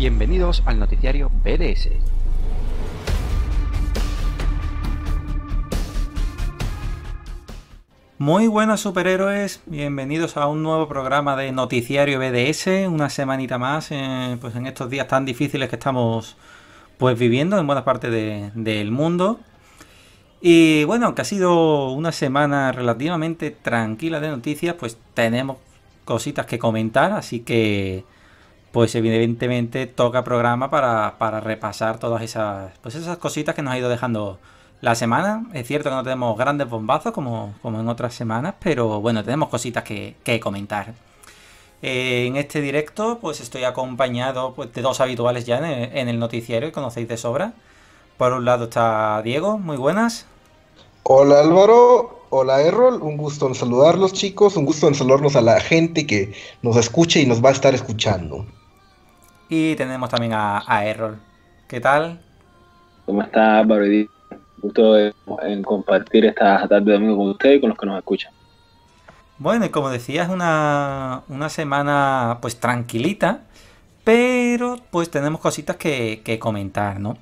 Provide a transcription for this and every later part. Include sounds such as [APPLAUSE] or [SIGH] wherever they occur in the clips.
Bienvenidos al noticiario BDS. Muy buenas superhéroes, bienvenidos a un nuevo programa de Noticiario BDS, una semanita más, eh, pues en estos días tan difíciles que estamos pues viviendo en buena parte del mundo. Y bueno, aunque ha sido una semana relativamente tranquila de noticias, pues tenemos cositas que comentar, así que pues evidentemente toca programa para, repasar todas esas, pues esas cositas que nos ha ido dejando la semana. Es cierto que no tenemos grandes bombazos como, como en otras semanas, pero bueno, tenemos cositas que, comentar. Eh, en este directo, pues estoy acompañado pues, de dos habituales ya en el, en el noticiero y conocéis de sobra. Por un lado está Diego, muy buenas. Hola Álvaro, Hola Errol, un gusto en saludarlos chicos, un gusto en saludarlos a la gente que nos escucha y nos va a estar escuchando. Y tenemos también a, Errol. ¿Qué tal? ¿Cómo está Álvaro? Gusto en compartir esta tarde de domingo con usted y con los que nos escuchan. Bueno, y como decía, una, una semana pues tranquilita, pero pues tenemos cositas que, comentar, ¿no?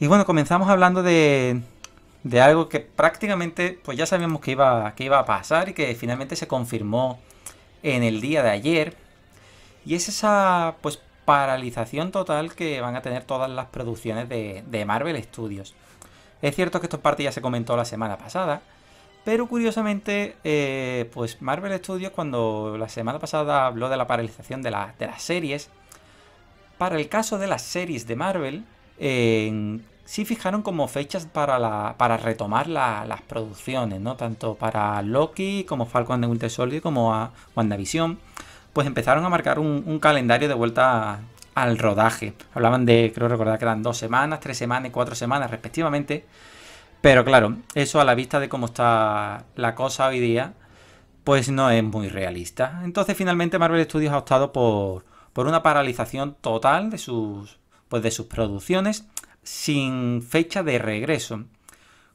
Y bueno, comenzamos hablando de, algo que prácticamente pues ya sabíamos que iba, que iba a pasar y que finalmente se confirmó en el día de ayer. Y es esa pues paralización total que van a tener todas las producciones de, Marvel Studios. Es cierto que esto parte ya se comentó la semana pasada, pero curiosamente, eh, pues Marvel Studios cuando la semana pasada habló de la paralización de, las series, para el caso de las series de Marvel, si sí fijaron como fechas para, retomar las producciones, ¿no? Tanto para Loki como Falcon de Winter Soldier como a WandaVision pues empezaron a marcar un, calendario de vuelta al rodaje. Hablaban de, creo recordar que eran dos semanas, tres semanas y cuatro semanas respectivamente. Pero claro, eso a la vista de cómo está la cosa hoy día, pues no es muy realista. Entonces finalmente Marvel Studios ha optado por, una paralización total de sus, pues, de sus producciones sin fecha de regreso.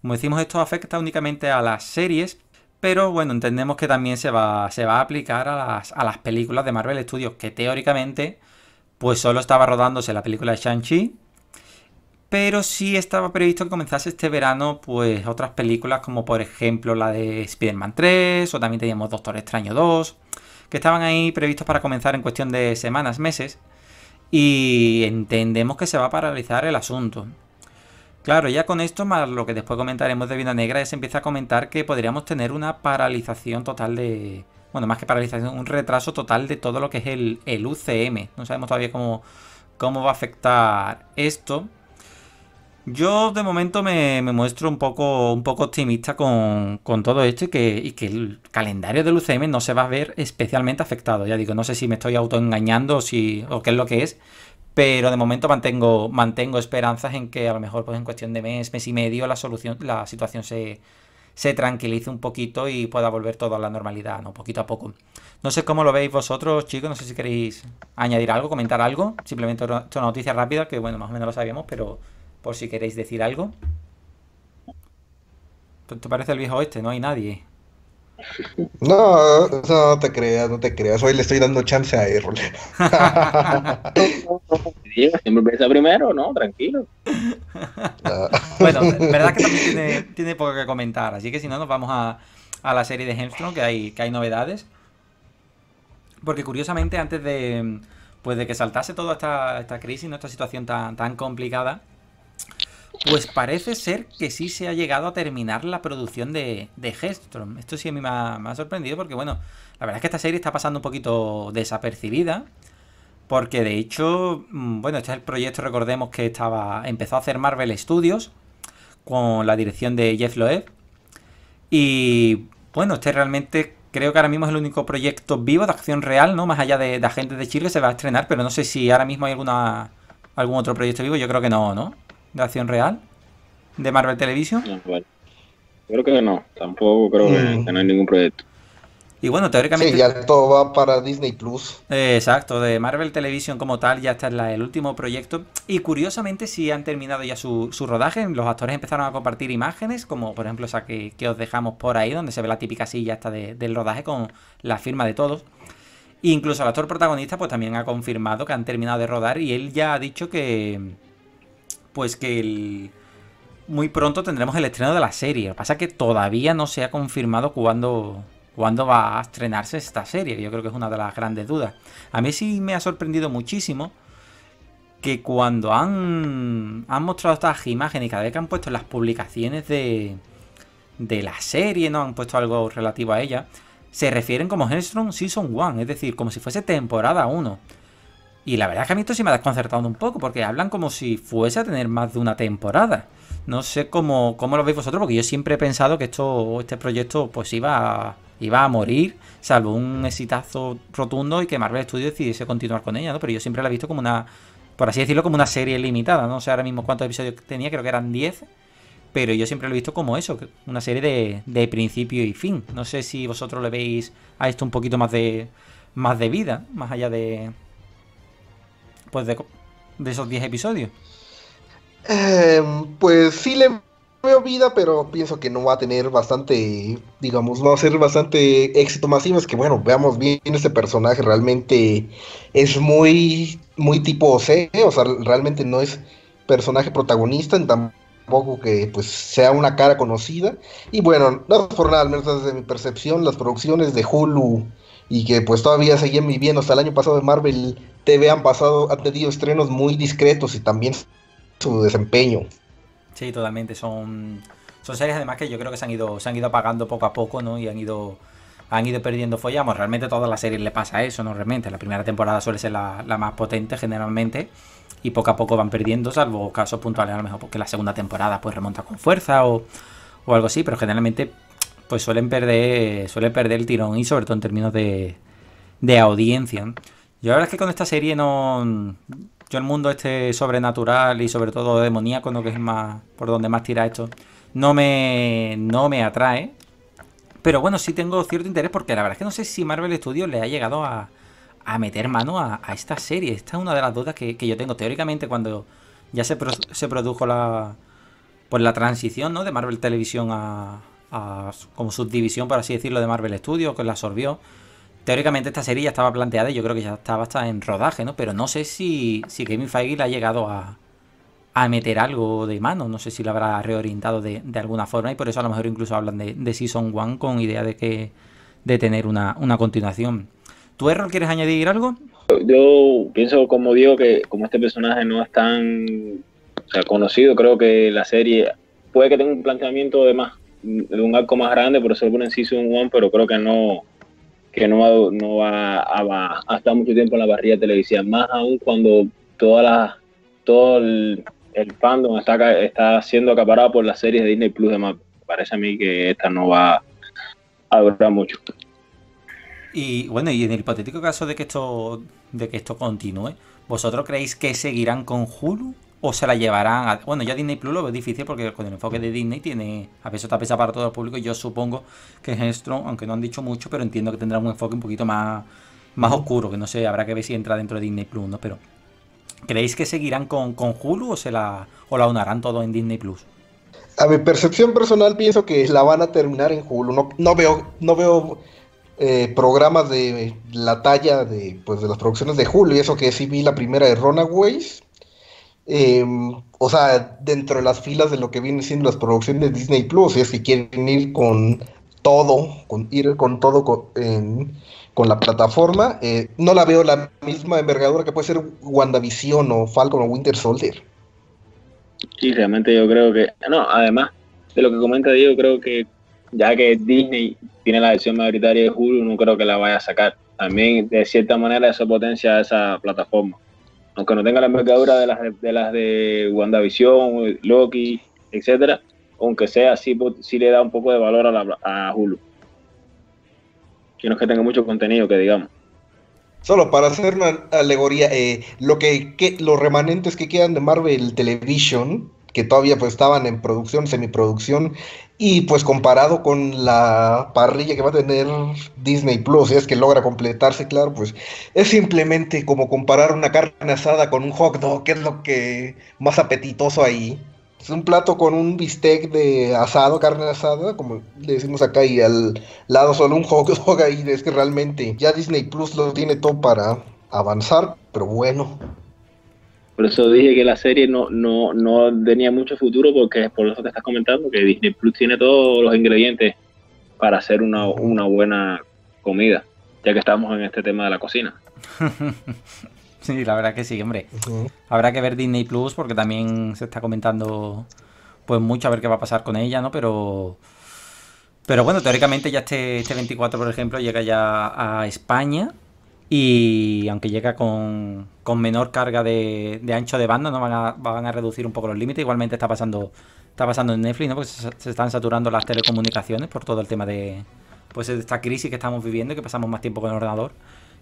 Como decimos, esto afecta únicamente a las series pero bueno, entendemos que también se va, se va a aplicar a las, películas de Marvel Studios, que teóricamente pues solo estaba rodándose la película de Shang-Chi, pero sí estaba previsto que comenzase este verano pues otras películas como por ejemplo la de Spider-Man 3 o también teníamos Doctor Extraño 2 que estaban ahí previstos para comenzar en cuestión de semanas, meses y entendemos que se va a paralizar el asunto. Claro, ya con esto, más lo que después comentaremos de Vida Negra, es empieza a comentar que podríamos tener una paralización total de. Bueno, más que paralización, un retraso total de todo lo que es el, UCM. No sabemos todavía cómo, cómo va a afectar esto. Yo de momento me, muestro un poco, un poco optimista con, todo esto y que, y que, el calendario del UCM no se va a ver especialmente afectado. Ya digo, no sé si me estoy autoengañando o, si, o qué es lo que es, pero de momento mantengo, mantengo esperanzas en que a lo mejor pues, en cuestión de mes, mes y medio, la solución, la situación se, tranquilice un poquito y pueda volver todo a la normalidad, ¿no? Poquito a poco. No sé cómo lo veis vosotros, chicos, no sé si queréis añadir algo, comentar algo. Simplemente una noticia rápida, que bueno, más o menos lo sabíamos, pero por si queréis decir algo. ¿Te parece el viejo este? No hay nadie. No, no, te creas, no te creas. Hoy le estoy dando chance a Errol. [LAUGHS] Pues, siempre a primero, ¿no? Tranquilo. Ah. bueno, verdad que también tiene, poco que comentar, así que si no, nos vamos a, la serie de Hemstrong, que hay, que hay novedades. Porque curiosamente, antes de, pues de que saltase toda esta, esta crisis, nuestra situación tan, tan complicada, pues parece ser que sí se ha llegado a terminar la producción de, de Esto sí a mí me ha, sorprendido porque, bueno, la verdad es que esta serie está pasando un poquito desapercibida. Porque de hecho, mm, bueno, este es el proyecto, recordemos que estaba. Empezó a hacer Marvel Studios con la dirección de Jeff Loeb. Y bueno, este realmente creo que ahora mismo es el único proyecto vivo de acción real, ¿no? Más allá de, la Agentes de Chile se va a estrenar, pero no sé si ahora mismo hay alguna algún otro proyecto vivo. Yo creo que no, ¿no? de acción real? ¿De Marvel Television? Ah, creo que no, tampoco creo mm. que, no hay ningún proyecto. Y bueno, teóricamente. Sí, ya todo va para Disney Plus. Eh, exacto, de Marvel Television como tal, ya está el último proyecto. Y curiosamente, sí han terminado ya su, rodaje. Los actores empezaron a compartir imágenes, como por ejemplo esa que, os dejamos por ahí, donde se ve la típica silla esta de, del rodaje con la firma de todos. incluso el actor protagonista, pues también ha confirmado que han terminado de rodar y él ya ha dicho que pues que el, muy pronto tendremos el estreno de la serie. pasa que todavía no se ha confirmado cuándo, cuándo va a estrenarse esta serie. Yo creo que es una de las grandes dudas. A mí sí me ha sorprendido muchísimo que cuando han, han mostrado estas imágenes y cada vez que han puesto las publicaciones de, de la serie, ¿no? Han puesto algo relativo a ella. Se refieren como Hellstrom Season 1, es decir, como si fuese temporada 1. Y la verdad es que a mí esto sí me ha desconcertado un poco, porque hablan como si fuese a tener más de una temporada. No sé cómo, cómo lo veis vosotros, porque yo siempre he pensado que esto, este proyecto pues iba a, iba a morir, salvo un exitazo rotundo y que Marvel Studios decidiese continuar con ella, ¿no? Pero yo siempre la he visto como una, por así decirlo, como una serie limitada, ¿no? sé ahora mismo cuántos episodios tenía, creo que eran 10, pero yo siempre lo he visto como eso, una serie de, de principio y fin. No sé si vosotros le veis a esto un poquito más de, más de vida, más allá de, de, esos 10 episodios? Em, pues sí le veo vida, pero pienso que no va a tener bastante, digamos, no va a ser bastante éxito masivo. Es que bueno, veamos bien, este personaje realmente es muy, muy tipo C, o sea, realmente no es personaje protagonista, en tampoco que pues sea una cara conocida. Y bueno, no por nada, al menos desde mi percepción, las producciones de Hulu y que pues todavía seguían viviendo hasta el año pasado de Marvel TV han pasado, han tenido estrenos muy discretos y también su desempeño. Sí, totalmente. Son, son series además que yo creo que se han ido, han ido apagando poco a poco, ¿no? Y han ido, han ido perdiendo follamos. Realmente a todas las series le pasa eso, ¿no? Realmente. La primera temporada suele ser la, más potente generalmente. Y poco a poco van perdiendo, salvo casos puntuales, a lo mejor porque la segunda temporada pues remonta con fuerza o, algo así, pero generalmente pues suelen perder, perder el tirón y sobre todo en términos de, de audiencia. Yo la verdad es que con esta serie no. Yo el mundo este sobrenatural y sobre todo demoníaco, ¿no? que es más por donde más tira esto, no me, no me atrae. Pero bueno, sí tengo cierto interés porque la verdad es que no sé si Marvel Studios le ha llegado a, a meter mano a, esta serie. Esta es una de las dudas que, yo tengo. Teóricamente, cuando ya se, se produjo la, pues la transición ¿no? de Marvel Televisión a, como subdivisión, por así decirlo, de Marvel Studios, que la absorbió teóricamente esta serie ya estaba planteada y yo creo que ya estaba hasta en rodaje, ¿no? Pero no sé si, si Kevin Feige le ha llegado a, meter algo de mano, no sé si la habrá reorientado de, alguna forma y por eso a lo mejor incluso hablan de, de Season 1 con idea de que de tener una, continuación. ¿Tu error quieres añadir algo? Yo pienso, como digo, que como este personaje no es tan conocido, creo que la serie puede que tenga un planteamiento de más, de un arco más grande, por eso en Season 1, pero creo que no, que no va, no va a, mucho tiempo en la parrilla televisiva, más aún cuando toda la, todo el, fandom está, está siendo acaparado por las series de Disney Plus además Parece a mí que esta no va a durar mucho. Y bueno, y en el hipotético caso de que esto, de que esto continúe, ¿vosotros creéis que seguirán con Hulu o se la llevarán a... Bueno, ya Disney Plus lo veo difícil porque con el enfoque de Disney tiene... A veces está pesa para todo el público. Yo supongo que Strong, aunque no han dicho mucho, pero entiendo que tendrá un enfoque un poquito más, más oscuro, que no sé, habrá que ver si entra dentro de Disney Plus, ¿no? Pero ¿creéis que seguirán con, con Hulu o se la, o la unarán todo en Disney Plus? A mi percepción personal pienso que la van a terminar en Hulu. No, no veo, no veo eh, programas de la talla de, pues, de las producciones de Hulu. Y eso que sí vi la primera de Runaways Em, o sea, dentro de las filas de lo que vienen siendo las producciones de Disney Plus, es que quieren ir con todo, ir con todo con, la plataforma. Eh, no la veo la misma envergadura que puede ser WandaVision o Falcon o Winter Soldier. Sí, realmente yo creo que, no, además de lo que comenta Diego, creo que ya que Disney tiene la versión mayoritaria de Hulu, no creo que la vaya a sacar. También, de cierta manera, eso potencia a esa plataforma aunque no tenga la envergadura de las de, las de WandaVision, Loki, etcétera, aunque sea así, pues, sí le da un poco de valor a, la, Hulu. Que no que tenga mucho contenido, que digamos. Solo para hacer una alegoría, eh, lo los remanentes que quedan de Marvel Television, que todavía pues estaban en producción, semiproducción, y pues comparado con la parrilla que va a tener Disney Plus, si es que logra completarse, claro, pues es simplemente como comparar una carne asada con un hot dog, que es lo que más apetitoso ahí. Es un plato con un bistec de asado, carne asada, como le decimos acá, y al lado solo un hot dog ahí. Es que realmente ya Disney Plus lo tiene todo para avanzar, pero bueno, por eso dije que la serie no, tenía mucho futuro, porque por eso te estás comentando que Disney Plus tiene todos los ingredientes para hacer una, buena comida, ya que estamos en este tema de la cocina. [LAUGHS] sí, la verdad que sí, hombre. Habrá que ver Disney Plus, porque también se está comentando pues mucho a ver qué va a pasar con ella, ¿no? Pero. Pero bueno, teóricamente ya este, este 24, por ejemplo, llega ya a España. Y aunque llega con, con menor carga de, ancho de banda, no van a, van a reducir un poco los límites. Igualmente está pasando, está pasando en Netflix, ¿no? Porque se, están saturando las telecomunicaciones por todo el tema de pues esta crisis que estamos viviendo, que pasamos más tiempo con el ordenador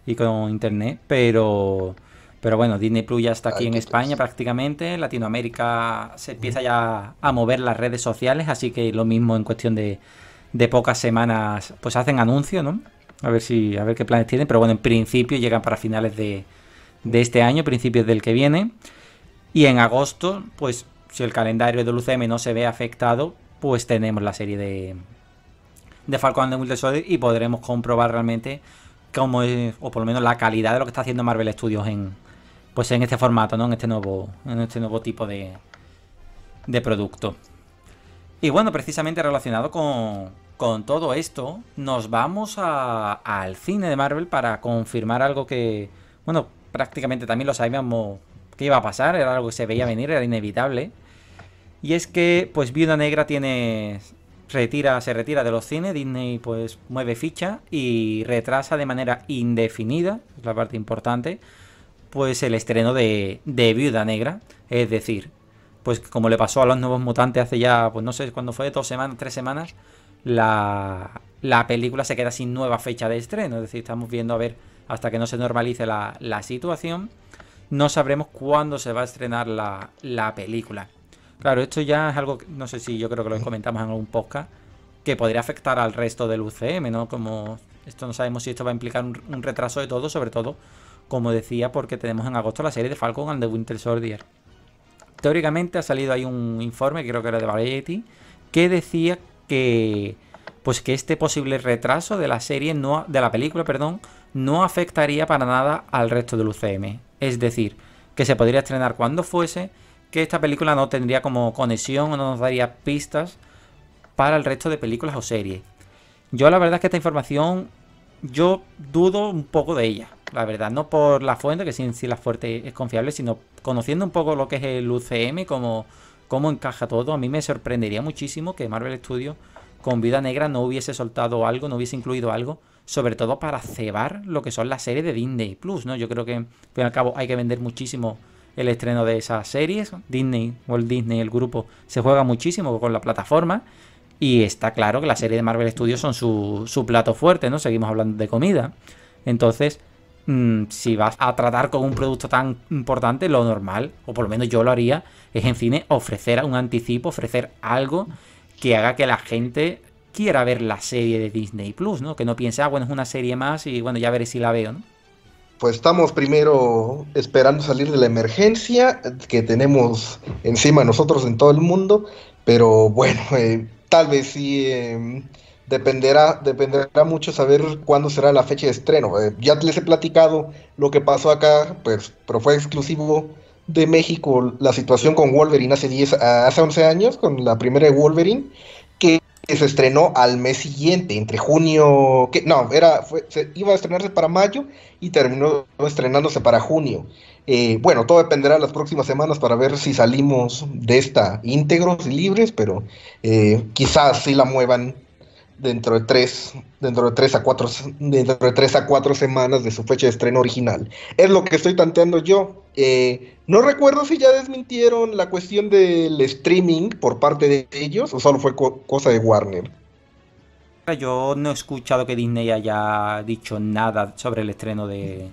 y con internet. Pero pero bueno, Disney Plus ya está aquí en España prácticamente, Latinoamérica se empieza ya a mover las redes sociales, así que lo mismo en cuestión de, de pocas semanas, pues hacen anuncio, ¿no? A ver si, a ver qué planes tienen. Pero bueno, en principio llegan para finales de, este año, principios del que viene. Y en agosto, pues, si el calendario de Luceme no se ve afectado, pues tenemos la serie de, de Falcon de the y podremos comprobar realmente cómo es, o por lo menos la calidad de lo que está haciendo Marvel Studios en, pues en este formato, ¿no? En este nuevo, en este nuevo tipo de, de producto. Y bueno, precisamente relacionado con, con todo esto, nos vamos al cine de Marvel para confirmar algo que, bueno, prácticamente también lo sabíamos que iba a pasar, era algo que se veía venir, era inevitable. Y es que, pues, Viuda Negra tiene. Retira, se retira de los cines, Disney pues mueve ficha y retrasa de manera indefinida, es la parte importante, pues el estreno de, de Viuda Negra. Es decir, pues como le pasó a los nuevos mutantes hace ya, pues no sé cuándo fue, dos semanas, tres semanas, la, película se queda sin nueva fecha de estreno. Es decir, estamos viendo a ver hasta que no se normalice la, situación. No sabremos cuándo se va a estrenar la, película. Claro, esto ya es algo, no sé si yo creo que lo comentamos en algún podcast, que podría afectar al resto del UCM, ¿no? Como esto no sabemos si esto va a implicar un, retraso de todo, sobre todo, como decía, porque tenemos en agosto la serie de Falcon and the Winter Soldier. Teóricamente ha salido ahí un informe, creo que era de Variety, que decía pues que este posible retraso de la serie no de la película, perdón, no afectaría para nada al resto del UCM, es decir, que se podría estrenar cuando fuese, que esta película no tendría como conexión o no nos daría pistas para el resto de películas o series. Yo la verdad es que esta información yo dudo un poco de ella, la verdad, no por la fuente, que sin la fuente es confiable, sino conociendo un poco lo que es el UCM como cómo encaja todo. A mí me sorprendería muchísimo que Marvel Studios con Vida Negra no hubiese soltado algo, no hubiese incluido algo, sobre todo para cebar lo que son las series de Disney Plus, ¿no? Yo creo que, al fin al cabo, hay que vender muchísimo el estreno de esas series. Disney, Walt Disney, el grupo, se juega muchísimo con la plataforma. Y está claro que las series de Marvel Studios son su, su plato fuerte, ¿no? Seguimos hablando de comida. Entonces, Mm, si vas a tratar con un producto tan importante, lo normal, o por lo menos yo lo haría, es en cine ofrecer un anticipo, ofrecer algo que haga que la gente quiera ver la serie de Disney Plus, ¿no? Que no piense, ah, bueno, es una serie más y bueno, ya veré si la veo, ¿no? Pues estamos primero esperando salir de la emergencia que tenemos encima de nosotros en todo el mundo, pero bueno, eh, tal vez sí em, Dependerá, dependerá mucho saber cuándo será la fecha de estreno. Eh, ya les he platicado lo que pasó acá, pues, pero fue exclusivo de México la situación con Wolverine hace, hace 11 años, con la primera de Wolverine, que, se estrenó al mes siguiente, entre junio, no, era, se, iba a estrenarse para mayo y terminó estrenándose para junio. Eh, bueno, todo dependerá las próximas semanas para ver si salimos de esta íntegros y libres, pero eh, quizás sí la muevan dentro de tres, dentro de tres a cuatro, dentro de tres a cuatro semanas de su fecha de estreno original. Es lo que estoy tanteando yo. Eh, no recuerdo si ya desmintieron la cuestión del streaming por parte de ellos o solo fue cosa de Warner. Yo no he escuchado que Disney haya dicho nada sobre el estreno de,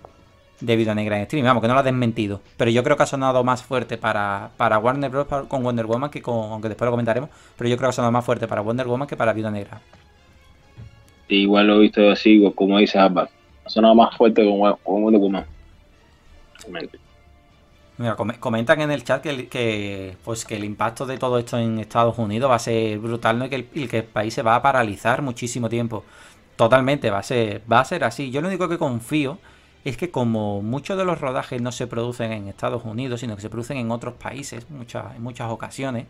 Viuda Vida Negra en streaming. Vamos, que no lo ha desmentido. Pero yo creo que ha sonado más fuerte para, para Warner Bros. con Wonder Woman, que con, aunque después lo comentaremos, pero yo creo que ha sonado más fuerte para Wonder Woman que para Vida Negra. Este, igual lo he visto así, como dice Abba. sonado más fuerte como un documento. Mira, comentan en el chat que, pues que el impacto de todo esto en Estados Unidos va a ser brutal y, que el, que el país se va a paralizar muchísimo tiempo. Totalmente, va a ser, va a ser así. Yo lo único que confío es que como muchos de los rodajes no se producen en Estados Unidos, sino que se producen en otros países, muchas, en muchas ocasiones,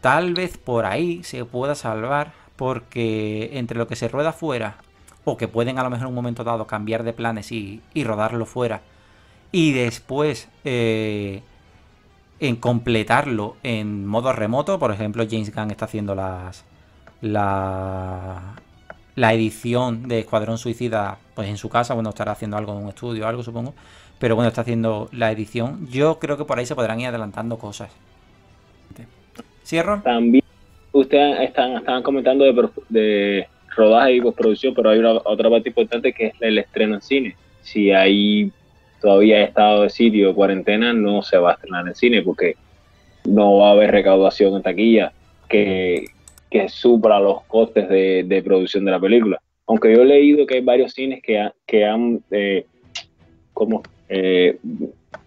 tal vez por ahí se pueda salvar porque entre lo que se rueda fuera, o que pueden a lo mejor en un momento dado cambiar de planes y, rodarlo fuera, y después eh, en completarlo en modo remoto, por ejemplo, James Gunn está haciendo las, la, la edición de Escuadrón Suicida pues en su casa, bueno, estará haciendo algo en un estudio, algo supongo, pero bueno, está haciendo la edición. Yo creo que por ahí se podrán ir adelantando cosas. ¿Cierro? También ustedes están, estaban comentando de, rodaje y postproducción, pero hay una, otra parte importante que es el estreno en cine. Si hay todavía estado de sitio, cuarentena, no se va a estrenar en cine porque no va a haber recaudación en taquilla que, que supra los costes de, producción de la película. Aunque yo he leído que hay varios cines que, que han eh, como eh,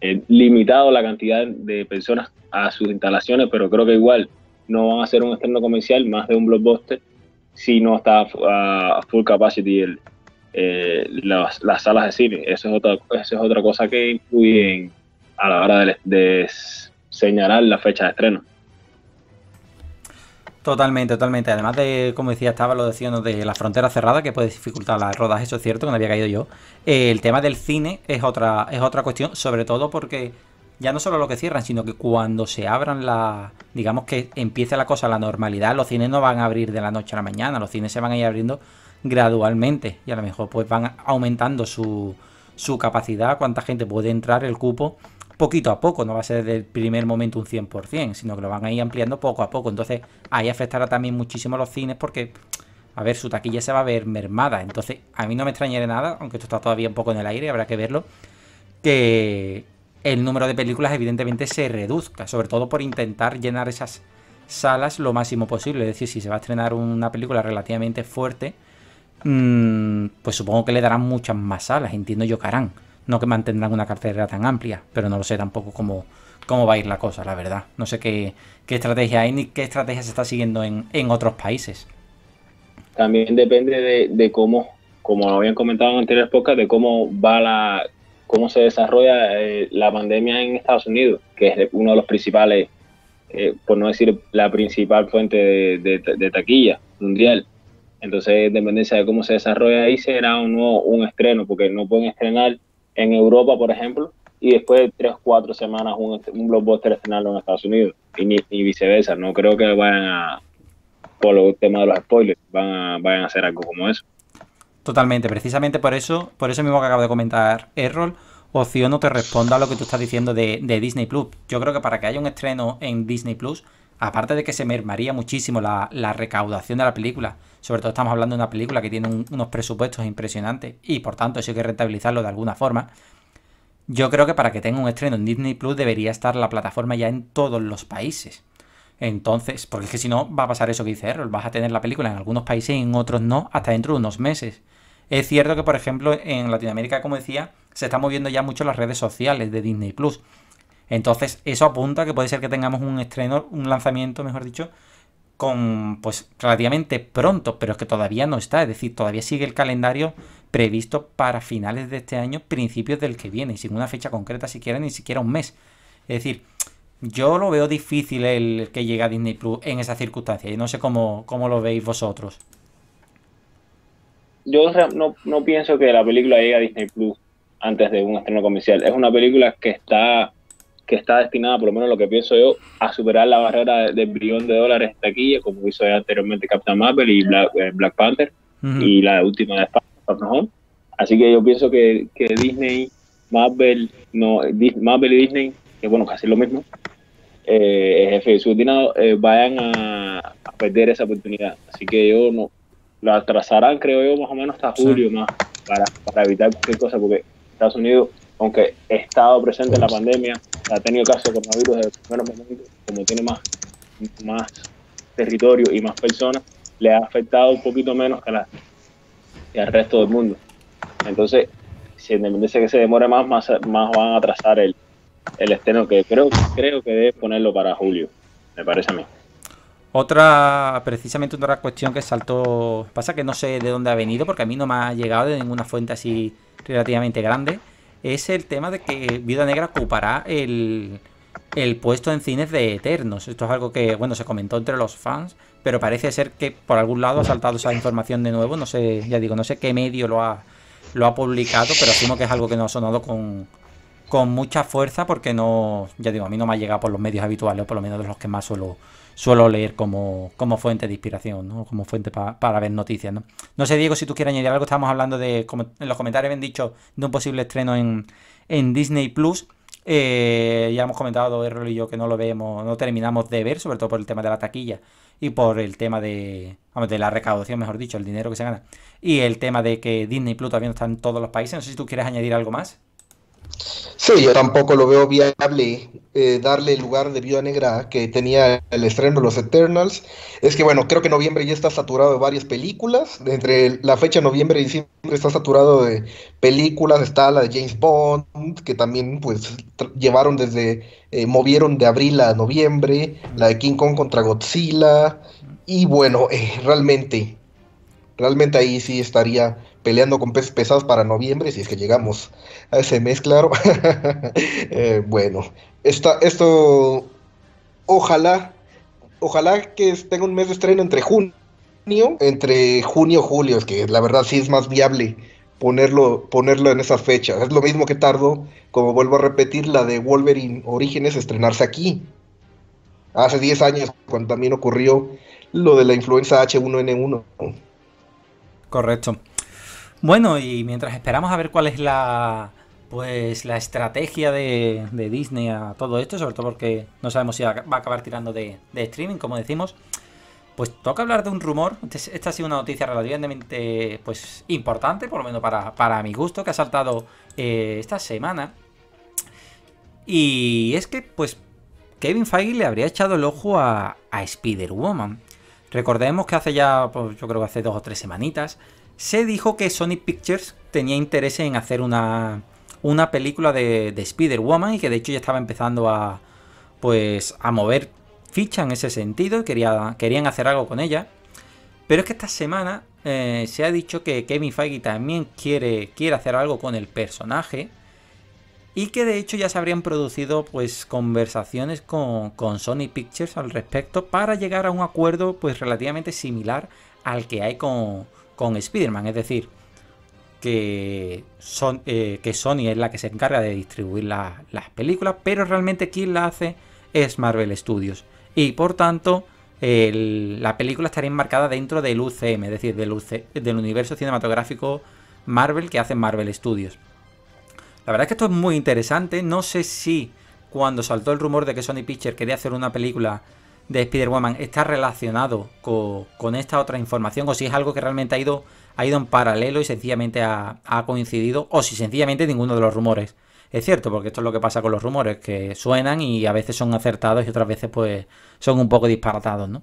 eh, limitado la cantidad de personas a sus instalaciones, pero creo que igual no van a ser un estreno comercial más de un blockbuster si no está a, full capacity eh, las, salas de cine. Eso es otra, eso es otra cosa que incluyen a la hora de, señalar la fecha de estreno. Totalmente, totalmente. Además de, como decía, estaba lo diciendo de la frontera cerrada, que puede dificultar las rodas, eso es cierto, que no había caído yo. Eh, el tema del cine es otra, es otra cuestión, sobre todo porque ya no solo lo que cierran, sino que cuando se abran la, digamos que empiece la cosa, la normalidad, los cines no van a abrir de la noche a la mañana, los cines se van a ir abriendo gradualmente y a lo mejor pues van aumentando su, capacidad, cuánta gente puede entrar el cupo poquito a poco, no va a ser del el primer momento un 100%, sino que lo van a ir ampliando poco a poco, entonces ahí afectará también muchísimo a los cines porque a ver, su taquilla se va a ver mermada. Entonces, a mí no me extrañaré nada, aunque esto está todavía un poco en el aire, habrá que verlo. Que, el número de películas evidentemente se reduzca, sobre todo por intentar llenar esas salas lo máximo posible. Es decir, si se va a estrenar una película relativamente fuerte, mm, pues supongo que le darán muchas más salas, entiendo yo que harán. No que mantendrán una cartera tan amplia, pero no lo sé tampoco cómo, cómo va a ir la cosa, la verdad. No sé qué, estrategia hay ni qué estrategia se está siguiendo en, otros países. También depende de, de cómo, como lo habían comentado en anteriores podcasts, de cómo va la, cómo se desarrolla eh, la pandemia en Estados Unidos, que es uno de los principales, eh, por no decir la principal fuente de, taquilla mundial. Entonces, dependencia de cómo se desarrolla ahí, será un nuevo un estreno, porque no pueden estrenar en Europa, por ejemplo, y después de tres o cuatro semanas un, blockbuster estrenarlo en Estados Unidos, y viceversa. No creo que vayan a, por el tema de los spoilers, van a, vayan a hacer algo como eso. Totalmente, precisamente por eso, por eso mismo que acabo de comentar Errol, Ocio no te responda a lo que tú estás diciendo de, Disney Plus. Yo creo que para que haya un estreno en Disney Plus, aparte de que se mermaría muchísimo la, recaudación de la película, sobre todo estamos hablando de una película que tiene unos presupuestos impresionantes y por tanto eso hay que rentabilizarlo de alguna forma. Yo creo que para que tenga un estreno en Disney Plus debería estar la plataforma ya en todos los países. Entonces, porque es que si no va a pasar eso que dice vas a tener la película en algunos países y en otros no, hasta dentro de unos meses. Es cierto que, por ejemplo, en Latinoamérica, como decía, se están moviendo ya mucho las redes sociales de Disney Plus. Entonces, eso apunta a que puede ser que tengamos un estreno, un lanzamiento, mejor dicho, con pues relativamente pronto, pero es que todavía no está, es decir, todavía sigue el calendario previsto para finales de este año, principios del que viene, sin una fecha concreta siquiera, ni siquiera un mes. Es decir, yo lo veo difícil el que llegue a Disney Plus en esa circunstancia, Y no sé cómo, cómo lo veis vosotros. Yo no, pienso que la película llegue a Disney Plus antes de un estreno comercial. Es una película que está que está destinada, por lo menos lo que pienso yo, a superar la barrera del billón de dólares de aquí, como hizo anteriormente Captain Marvel y Black, eh, Panther, y la última de Spider-Man. Así que yo pienso que, Disney, Marvel, no, Marvel y Disney, que bueno, casi lo mismo, eh, jefe su eh, vayan a, perder esa oportunidad. Así que yo no, lo atrasarán, creo yo, más o menos hasta julio más, para, evitar cualquier cosa, porque Estados Unidos, aunque ha estado presente en la pandemia, ha tenido casos de coronavirus desde el primer momento, como tiene más, más territorio y más personas, le ha afectado un poquito menos que, la, al resto del mundo. Entonces, si dice que se demore más, más, más van a atrasar el, el estreno que creo, creo que debe ponerlo para julio, me parece a mí. Otra, precisamente otra cuestión que saltó, pasa que no sé de dónde ha venido, porque a mí no me ha llegado de ninguna fuente así relativamente grande, es el tema de que Viuda Negra ocupará el, el puesto en cines de Eternos. Esto es algo que, bueno, se comentó entre los fans, pero parece ser que por algún lado ha saltado esa información de nuevo, no sé, ya digo, no sé qué medio lo ha, lo ha publicado, pero asumo que es algo que no ha sonado con, con mucha fuerza porque no, ya digo, a mí no me ha llegado por los medios habituales, o por lo menos de los que más suelo, suelo leer como, como fuente de inspiración, ¿no? como fuente para ver noticias. ¿no? no sé, Diego, si tú quieres añadir algo, estamos hablando de, como en los comentarios han dicho, de un posible estreno en, Disney Plus. Eh, ya hemos comentado, Errol y yo, que no lo vemos, no terminamos de ver, sobre todo por el tema de la taquilla y por el tema de, de la recaudación, mejor dicho, el dinero que se gana. Y el tema de que Disney Plus todavía no está en todos los países. No sé si tú quieres añadir algo más. Sí, yo tampoco lo veo viable eh, darle el lugar de Viuda Negra que tenía el estreno de los Eternals. Es que bueno, creo que noviembre ya está saturado de varias películas. Entre la fecha de noviembre y diciembre está saturado de películas. Está la de James Bond, que también pues llevaron desde, eh, movieron de abril a noviembre. La de King Kong contra Godzilla. Y bueno, eh, realmente, realmente ahí sí estaría peleando con peces pesados para noviembre, si es que llegamos a ese mes, claro. [LAUGHS] Eh, bueno, esta, esto ojalá, ojalá que tenga un mes de estreno entre junio, entre junio y julio, es que la verdad sí es más viable ponerlo, ponerlo en esas fechas Es lo mismo que tardó, como vuelvo a repetir, la de Wolverine Orígenes estrenarse aquí. Hace 10 años, cuando también ocurrió lo de la influenza H1N1. Correcto. Bueno, y mientras esperamos a ver cuál es la pues la estrategia de, Disney a todo esto, sobre todo porque no sabemos si va a acabar tirando de, streaming, como decimos. Pues toca hablar de un rumor. Este esta ha sido una noticia relativamente pues importante, por lo menos para, mi gusto, que ha saltado eh, esta semana. Y es que, pues, Kevin Feige le habría echado el ojo a, Spider-Woman. Recordemos que hace ya, pues, yo creo que hace dos o tres semanitas, se dijo que Sony Pictures tenía interés en hacer una, película de, Spider-Woman y que de hecho ya estaba empezando a, pues, a mover ficha en ese sentido y quería, querían hacer algo con ella. Pero es que esta semana eh, se ha dicho que Kevin Feige también quiere, quiere hacer algo con el personaje y que de hecho ya se habrían producido pues conversaciones con, con, Sony Pictures al respecto para llegar a un acuerdo pues relativamente similar al que hay con, con Spider-Man. Es decir, que, son, eh, que Sony es la que se encarga de distribuir las películas, pero realmente quien la hace es Marvel Studios. Y por tanto, la película estaría enmarcada dentro del UCM, es decir, del, del universo cinematográfico Marvel que hace Marvel Studios. La verdad es que esto es muy interesante. No sé si cuando saltó el rumor de que Sony Pictures quería hacer una película de spider man está relacionado con, esta otra información o si es algo que realmente ha ido, ha ido en paralelo y sencillamente ha, coincidido o si sencillamente ninguno de los rumores es cierto, porque esto es lo que pasa con los rumores, que suenan y a veces son acertados y otras veces pues son un poco disparatados, ¿no?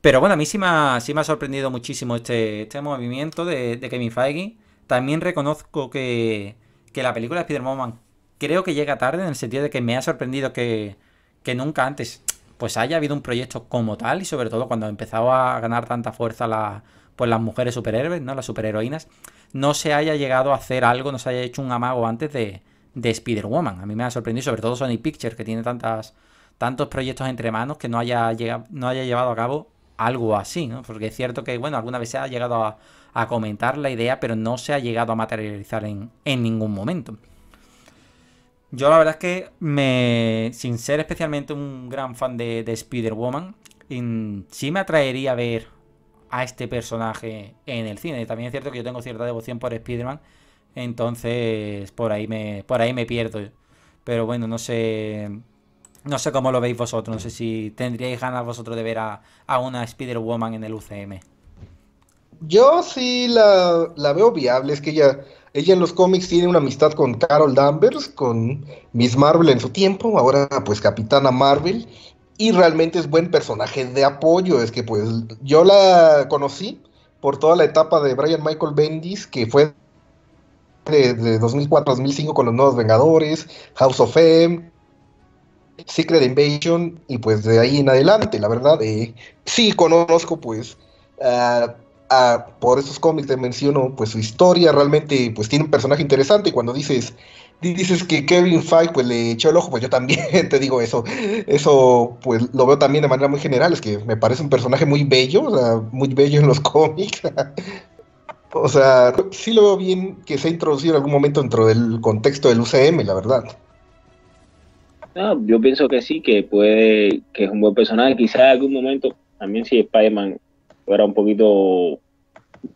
Pero bueno, a mí sí me ha, sorprendido muchísimo este, este movimiento de, de, Kevin Feige. También reconozco que, que la película de Spider-Man creo que llega tarde en el sentido de que me ha sorprendido que, que nunca antes pues haya habido un proyecto como tal y sobre todo cuando empezaba a ganar tanta fuerza pues las mujeres superhéroes, ¿no? Las superheroínas, no se haya llegado a hacer algo, no se haya hecho un amago antes de, Spider-Woman. A mí me ha sorprendido, sobre todo Sony Pictures, que tiene tantas, tantos proyectos entre manos que no haya, llegado, no haya llevado a cabo algo así, ¿no? Porque es cierto que, bueno, alguna vez se ha llegado a, a comentar la idea, pero no se ha llegado a materializar en, en ningún momento. Yo la verdad es que me, sin ser especialmente un gran fan de, Spider-Woman, sí me atraería ver a este personaje en el cine. También es cierto que yo tengo cierta devoción por Spider-Man, entonces por ahí me por ahí me pierdo. Pero bueno, no sé no sé cómo lo veis vosotros, no sé si tendríais ganas vosotros de ver a, una Spider-Woman en el UCM. Yo sí la, la veo viable, es que ya ella en los cómics tiene una amistad con Carol Danvers, con Miss Marvel en su tiempo, ahora pues Capitana Marvel, y realmente es buen personaje de apoyo. Es que pues yo la conocí por toda la etapa de Brian Michael Bendis, que fue de, 2004 a 2005 con los Nuevos Vengadores, House of M, Secret Invasion, y pues de ahí en adelante, la verdad. Eh, sí, conozco pues por esos cómics te menciono pues su historia, realmente pues tiene un personaje interesante. y Cuando dices, dices que Kevin Feige pues le echó el ojo, pues yo también [LAUGHS] te digo eso, eso pues lo veo también de manera muy general, es que me parece un personaje muy bello, o sea, muy bello en los [LAUGHS] cómics. o sea, si lo veo bien que se ha introducido en algún momento dentro del contexto del UCM, la verdad. yo pienso que sí, que puede, que es un buen personaje. quizá en algún momento, también si Spider-Man era un poquito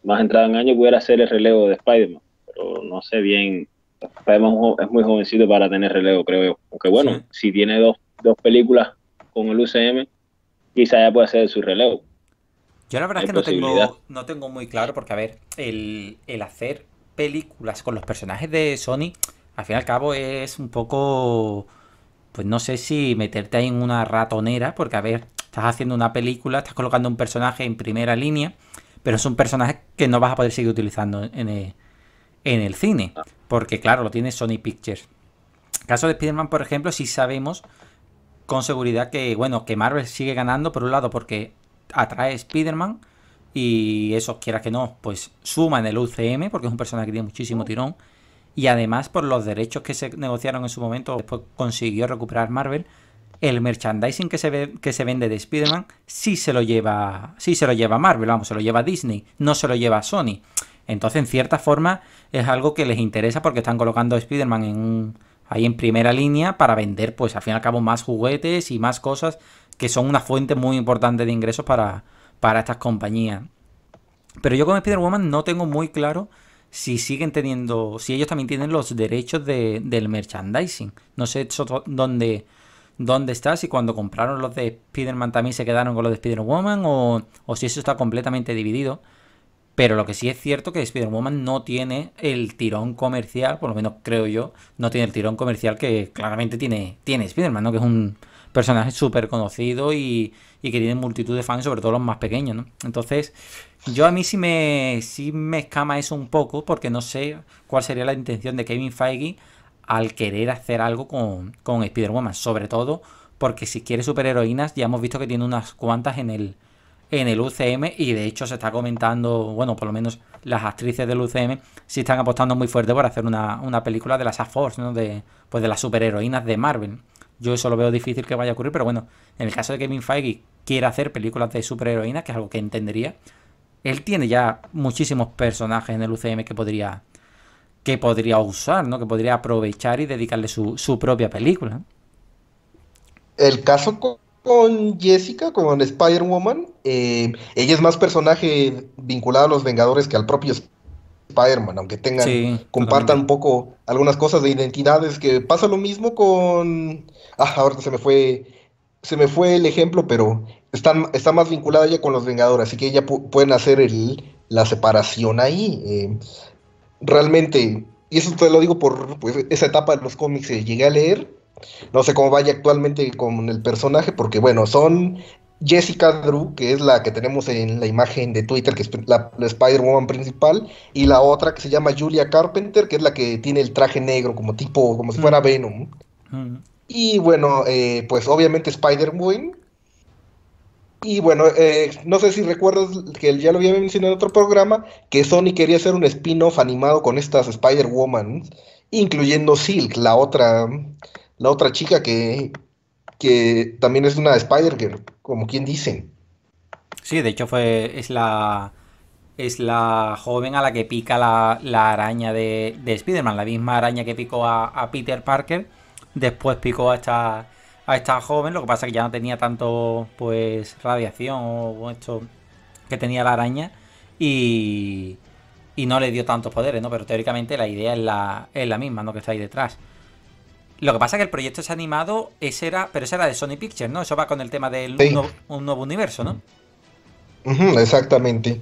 más entrado en año, pudiera ser el relevo de Spider-Man. Pero no sé bien. Spider-Man es muy jovencito para tener relevo, creo yo. Aunque bueno, si tiene dos, dos películas con el UCM, quizá ya pueda ser su relevo. Yo la verdad es que no tengo, muy claro, porque a ver, el, el hacer películas con los personajes de Sony, al fin y al cabo es un poco, pues no sé si meterte ahí en una ratonera, porque a ver, Estás haciendo una película, estás colocando un personaje en primera línea, pero es un personaje que no vas a poder seguir utilizando en el, cine. Ah. Porque, claro, lo tiene Sony Pictures. caso de Spider-Man, por ejemplo, sí sabemos con seguridad que, bueno, que Marvel sigue ganando, por un lado, porque atrae Spider-Man. Y eso, quiera que no, pues suma en el UCM, porque es un personaje que tiene muchísimo mm. tirón. Y además por los derechos que se negociaron en su momento, después consiguió recuperar Marvel el merchandising que se, que se vende de Spider-Man sí se lo lleva sí se lo lleva Marvel, vamos, se lo lleva Disney, no se lo lleva a Sony. Entonces, en cierta forma, es algo que les interesa porque están colocando a Spider-Man en ahí en primera línea para vender, pues al fin y al cabo, más juguetes y más cosas que son una fuente muy importante de ingresos para, para estas compañías. Pero yo con Spider-Woman no tengo muy claro si siguen teniendo, si ellos también tienen los derechos del merchandising. No sé dónde, dónde está, si cuando compraron los de Spider-Man también se quedaron con los de Spider-Woman o, si eso está completamente dividido. Pero lo que sí es cierto que Spider-Woman no tiene el tirón comercial, por lo menos creo yo, no tiene el tirón comercial que claramente tiene, tiene Spider-Man, ¿no? Que es un personaje súper conocido y, y, que tiene multitud de fans, sobre todo los más pequeños, Entonces, yo a mí sí me, sí me escama eso un poco, porque no sé cuál sería la intención de Kevin Feige al querer hacer algo con, con Spider-Woman, sobre todo porque si quiere superheroínas ya hemos visto que tiene unas cuantas en el, en el UCM y de hecho se está comentando, bueno, por lo menos las actrices del UCM Si están apostando muy fuerte por hacer una, película de las A-Force, ¿no? De, pues de las superheroínas de Marvel. Yo eso lo veo difícil que vaya a ocurrir, pero bueno, en el caso de Kevin Feige quiera hacer películas de superheroínas, que es algo que entendería, él tiene ya muchísimos personajes en el UCM que podría que podría usar, ¿no? Que podría aprovechar y dedicarle su, su propia película. El caso con, Jessica, con Spider-Woman, eh, ella es más personaje vinculado a los Vengadores que al propio Spider-Man, aunque tengan, compartan un poco algunas cosas de identidades, que pasa lo mismo con... Ah, ahorita se me fue se me fue el ejemplo, pero está, está más vinculada ella con los Vengadores, así que ella pueden hacer la separación ahí. Eh, realmente, y eso te lo digo por pues, esa etapa de los cómics que llegué a leer, no sé cómo vaya actualmente con el personaje, porque bueno, son Jessica Drew, que es la que tenemos en la imagen de Twitter, que es la, Spider-Woman principal, y la otra que se llama Julia Carpenter, que es la que tiene el traje negro, como tipo, como si fuera mm. Venom. Mm. Y bueno, eh, pues obviamente Spider-Woman y bueno, eh, no sé si recuerdas que ya lo había mencionado en otro programa, que Sony quería hacer un spin-off animado con estas Spider-Woman, incluyendo Silk, la otra, la otra chica que, que también es una Spider-Girl, como quien dice. Sí, de hecho fue, es la es la joven a la que pica la, araña de, de Spider-Man, la misma araña que picó a, a Peter Parker, después picó a esta a esta joven, lo que pasa es que ya no tenía tanto pues radiación o esto que tenía la araña y, y no le dio tantos poderes, ¿no? Pero teóricamente la idea es la, misma, ¿no? Que está ahí detrás. Lo que pasa es que el proyecto se ha animado, ese era, pero ese era de Sony Pictures, ¿no? Eso va con el tema del un, nuevo universo, ¿no? exactamente.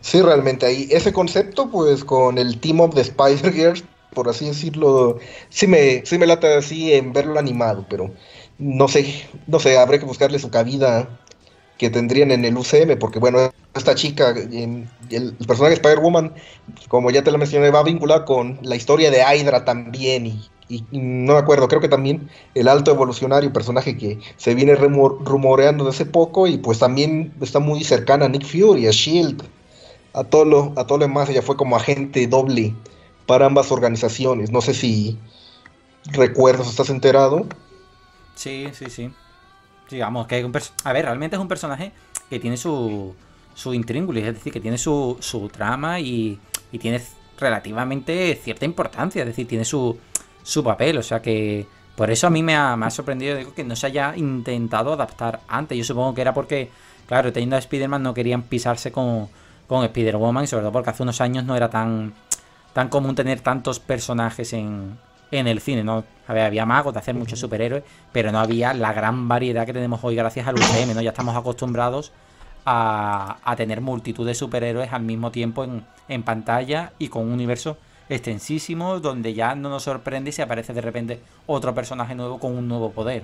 Sí, realmente ahí. Ese concepto, pues con el team up de Spider-Girls, por así decirlo, sí me, me lata así en verlo animado, pero no sé, no sé, habrá que buscarle su cabida que tendrían en el UCM, porque bueno, esta chica, el, el personaje Spider-Woman, como ya te lo mencioné, va vinculada con la historia de Hydra también, y, no me acuerdo, creo que también el alto evolucionario, personaje que se viene rumoreando rumoreando hace poco, y pues también está muy cercana a Nick Fury, a Shield, a a todo lo demás, ella fue como agente doble ambas organizaciones. No sé si recuerdas o estás enterado. Sí, sí, sí. Digamos que hay un A ver, realmente es un personaje que tiene su, su intríngulis, es decir, que tiene su, trama y, tiene relativamente cierta importancia, es decir, tiene su, su papel. O sea que por eso a mí me ha, sorprendido que no se haya intentado adaptar antes. Yo supongo que era porque, claro, teniendo a Spider-Man no querían pisarse con, con Spider-Woman, sobre todo porque hace unos años no era tan tan común tener tantos personajes en, en el cine. ¿no? A ver, había magos de hacer muchos superhéroes, pero no había la gran variedad que tenemos hoy gracias al UCM. ¿no? Ya estamos acostumbrados a, tener multitud de superhéroes al mismo tiempo en, pantalla y con un universo extensísimo donde ya no nos sorprende si aparece de repente otro personaje nuevo con un nuevo poder.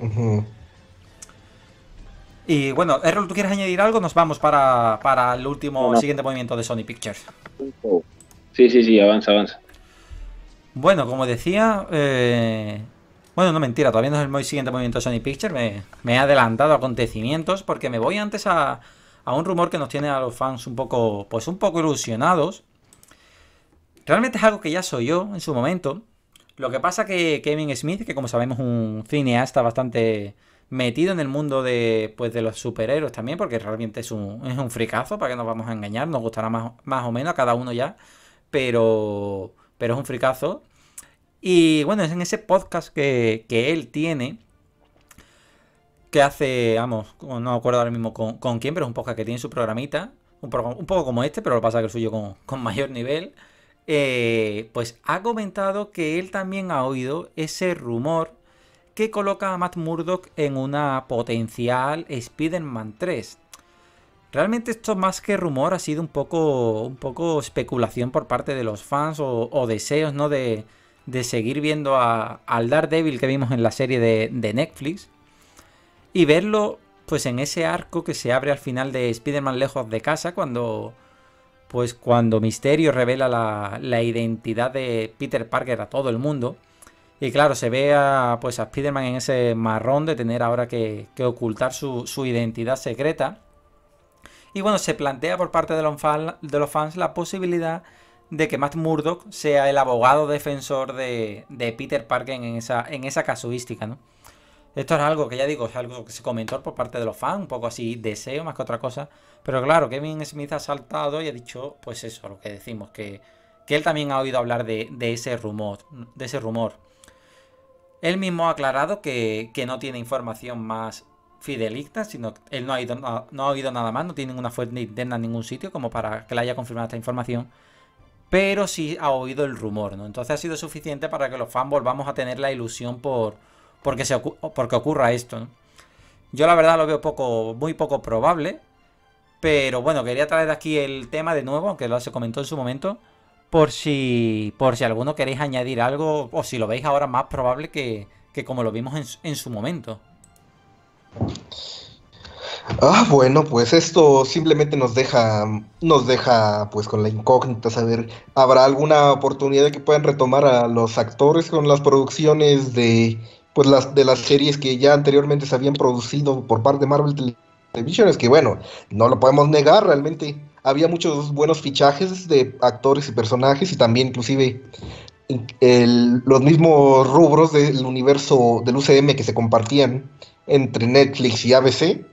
¿no? Y bueno, Errol, ¿tú quieres añadir algo? Nos vamos para, el último, siguiente movimiento de Sony Pictures. Sí, sí, sí, avanza, avanza. Bueno, como decía, eh, bueno, no mentira, todavía no es el siguiente movimiento de Sony Pictures, me, he adelantado acontecimientos porque me voy antes a, un rumor que nos tiene a los fans un poco, pues un poco ilusionados. Realmente es algo que ya soy yo en su momento. Lo que pasa que Kevin Smith, que como sabemos es un cineasta bastante metido en el mundo de, pues, de los superhéroes también, porque realmente es un, es fricazo, para que nos vamos a engañar, nos gustará más, más o menos a cada uno ya, pero, pero es un fricazo. Y bueno, es en ese podcast que, que él tiene, que hace, vamos, no me acuerdo ahora mismo con, quién, pero es un podcast que tiene su programita, un, un poco como este, pero lo pasa que el suyo con, con mayor nivel. Eh, pues ha comentado que él también ha oído ese rumor que coloca a Matt Murdock en una potencial Spider-Man 3. Realmente esto más que rumor ha sido un poco, un poco especulación por parte de los fans o, deseos ¿no? de, seguir viendo a, al Daredevil que vimos en la serie de, Netflix y verlo pues en ese arco que se abre al final de Spider-Man lejos de casa cuando pues cuando Misterio revela la, la identidad de Peter Parker a todo el mundo y claro, se ve a, pues a Spider-Man en ese marrón de tener ahora que, ocultar su, identidad secreta. Y bueno, se plantea por parte de los, fans la posibilidad de que Matt Murdock sea el abogado defensor de, Peter Parker en esa, en esa casuística, ¿no? Esto es algo que ya digo, es algo que se comentó por parte de los fans, un poco así deseo más que otra cosa. Pero claro, Kevin Smith ha saltado y ha dicho, pues eso, lo que decimos, que, él también ha oído hablar de, de ese rumor, de ese rumor. Él mismo ha aclarado que, no tiene información más fidelista, sino que él no ha, no, ha oído nada más, no tiene ninguna fuente interna en ningún sitio como para que le haya confirmado esta información, pero sí ha oído el rumor, ¿no? Entonces ha sido suficiente para que los fans volvamos a tener la ilusión por porque, se, porque ocurra esto, ¿no? Yo la verdad lo veo poco, muy poco probable, pero bueno, quería traer aquí el tema de nuevo, aunque lo se comentó en su momento por si, por si alguno queréis añadir algo o si lo veis ahora más probable que, como lo vimos en, en, su momento. Ah, bueno, pues esto simplemente nos deja, nos deja pues con la incógnita saber, ¿habrá alguna oportunidad de que puedan retomar a los actores con las producciones de, pues las, de las series que ya anteriormente se habían producido por parte de Marvel Television? Es que bueno, no lo podemos negar realmente había muchos buenos fichajes de actores y personajes y también inclusive los mismos rubros del universo del UCM que se compartían entre Netflix y ABC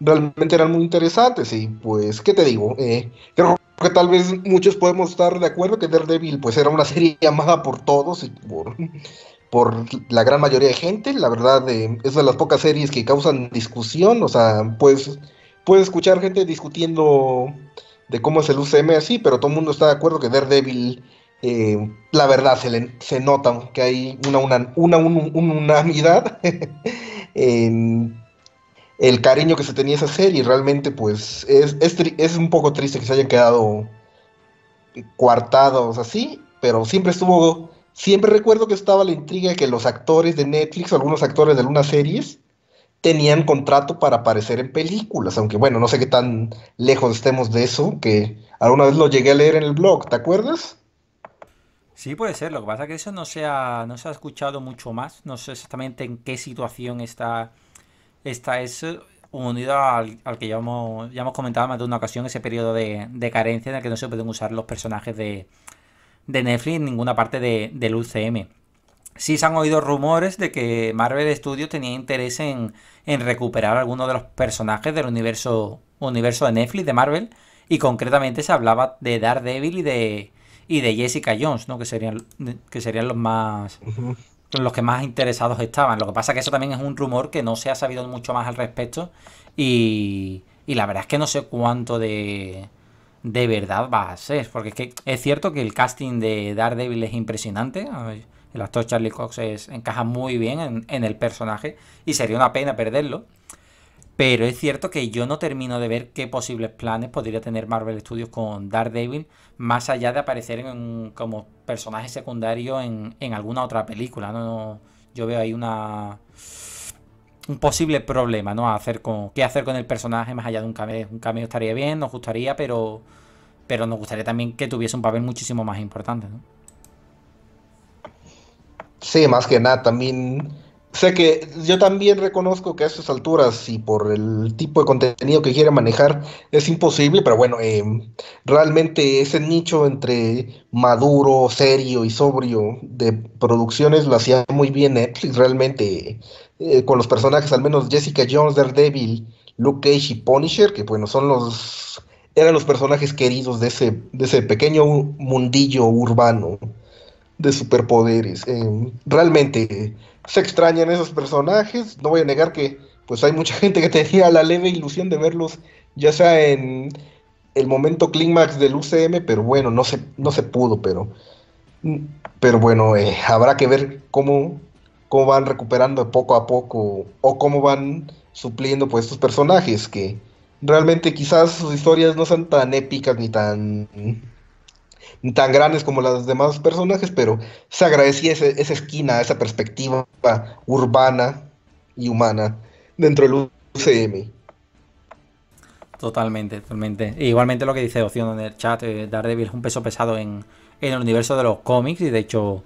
realmente eran muy interesantes y pues, ¿qué te digo? Eh, creo que tal vez muchos podemos estar de acuerdo que Daredevil pues era una [LAUGHS] serie amada por todos y por, la gran mayoría de gente, la verdad de eh, es de las pocas series que causan discusión, o sea, pues puedes escuchar gente discutiendo de cómo es el UCM así, pero todo el mundo está de acuerdo que Daredevil, eh, la verdad, se, se nota que hay una, una, unanimidad [LAUGHS] en el cariño que se tenía esa serie. Realmente, pues, es, es un poco triste que se hayan quedado coartados así, pero siempre estuvo... Siempre recuerdo que estaba la intriga de que los actores de Netflix, algunos actores de algunas series, tenían contrato para aparecer en películas, aunque bueno, no sé qué tan lejos estemos de eso, que alguna vez lo llegué a leer en el blog, ¿te acuerdas? Sí, puede ser, lo que pasa es que eso no se ha, no se ha escuchado mucho más, no sé exactamente en qué situación está, está eso, unido al, que ya hemos, ya hemos, comentado más de una ocasión, ese periodo de, de, carencia en el que no se pueden usar los personajes de, de Netflix en ninguna parte de, del UCM sí se han oído rumores de que Marvel Studios tenía interés en, en recuperar algunos de los personajes del universo, universo de Netflix, de Marvel, y concretamente se hablaba de Daredevil y de, y de Jessica Jones, ¿no? Que serían, que serían los más... Los que más interesados estaban. Lo que pasa es que eso también es un rumor que no se ha sabido mucho más al respecto. Y, y la verdad es que no sé cuánto de, de verdad va a ser. Porque es, cierto que el casting de Daredevil es impresionante. El actor Charlie Cox encaja muy bien en, el personaje y sería una pena perderlo. Pero es cierto que yo no termino de ver qué posibles planes podría tener Marvel Studios con Daredevil, más allá de aparecer como personaje secundario en, alguna otra película. ¿no? yo veo ahí una un posible problema, ¿no? hacer con, qué hacer con el personaje más allá de un cameo. Un cameo estaría bien, nos gustaría, pero, pero nos gustaría también que tuviese un papel muchísimo más importante, ¿no? Sí, más que nada, también sé que yo también reconozco que a estas alturas y por el tipo de contenido que quiere manejar es imposible, pero bueno, eh, realmente ese nicho entre maduro, serio y sobrio de producciones lo hacía muy bien Netflix, realmente eh, con los personajes, al menos Jessica Jones, Daredevil, Luke Cage y Punisher, que bueno, son los eran los personajes queridos de ese, de ese pequeño mundillo urbano de superpoderes. Eh, realmente se extrañan esos personajes. No voy a negar que pues hay mucha [LAUGHS] gente que tenía la leve ilusión de verlos, ya sea en el momento clímax del UCM, pero bueno, no se, no se pudo, pero, pero bueno, eh, habrá que ver cómo, cómo van recuperando poco a poco o cómo van supliendo pues estos personajes que realmente quizás sus historias no son tan épicas ni tan tan grandes como los demás personajes, pero se agradecía esa, esquina, esa perspectiva urbana y humana dentro del UCM. Totalmente, totalmente. igualmente lo que dice Oción en el chat, eh, Daredevil es un peso pesado en, el universo de los cómics y de hecho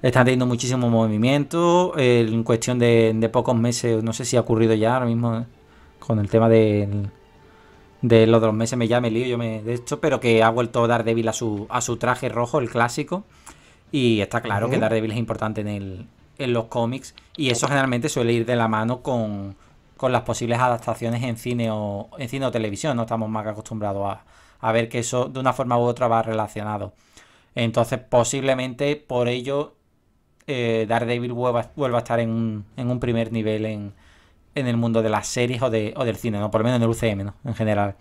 están teniendo muchísimo movimiento. en cuestión de, pocos meses, no sé si ha ocurrido ya ahora mismo eh, con el tema del de los dos meses me llame me lío, yo me de hecho, pero que ha vuelto Daredevil a su, a su traje rojo, el clásico. Y está claro que dar que Daredevil es importante en, el, en los cómics. Y eso generalmente suele ir de la mano con, con las posibles adaptaciones en cine o en cine o televisión. No estamos más que acostumbrados a, a ver que eso de una forma u otra va relacionado. Entonces, posiblemente por ello eh, Daredevil vuelva, a estar en un, en un primer nivel en, en el mundo de las series o, de, o del cine, ¿no? Por lo menos en el UCM, ¿no? En general.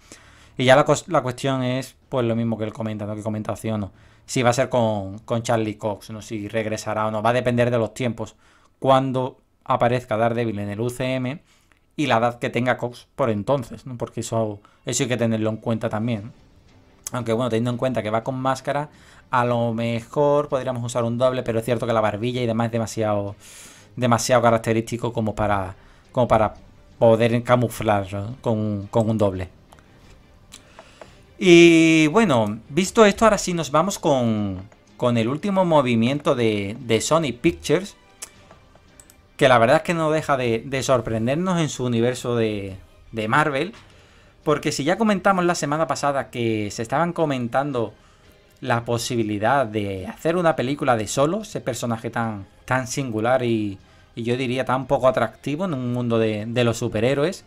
Y ya la, cuestión es, pues lo mismo que él comenta, ¿no? Que comentación, no? Si va a ser con, Charlie Cox, ¿no? Si regresará o no. Va a depender de los tiempos. Cuando aparezca Daredevil en el UCM y la edad que tenga Cox por entonces, ¿no? Porque eso, eso hay que tenerlo en cuenta también. Aunque bueno, teniendo en cuenta que va con máscara, a lo mejor podríamos usar un doble, pero es cierto que la barbilla y demás es demasiado, demasiado característico como para como para poder camuflar con, un doble. Y bueno, visto esto, ahora sí nos vamos con, con el último movimiento de, de, Sony Pictures, que la verdad es que no deja de, de sorprendernos en su universo de, de, Marvel, porque si ya comentamos la semana pasada que se estaban comentando la posibilidad de hacer una película de Solo, ese personaje tan, tan singular y, y yo diría tan poco atractivo en un mundo de, los superhéroes.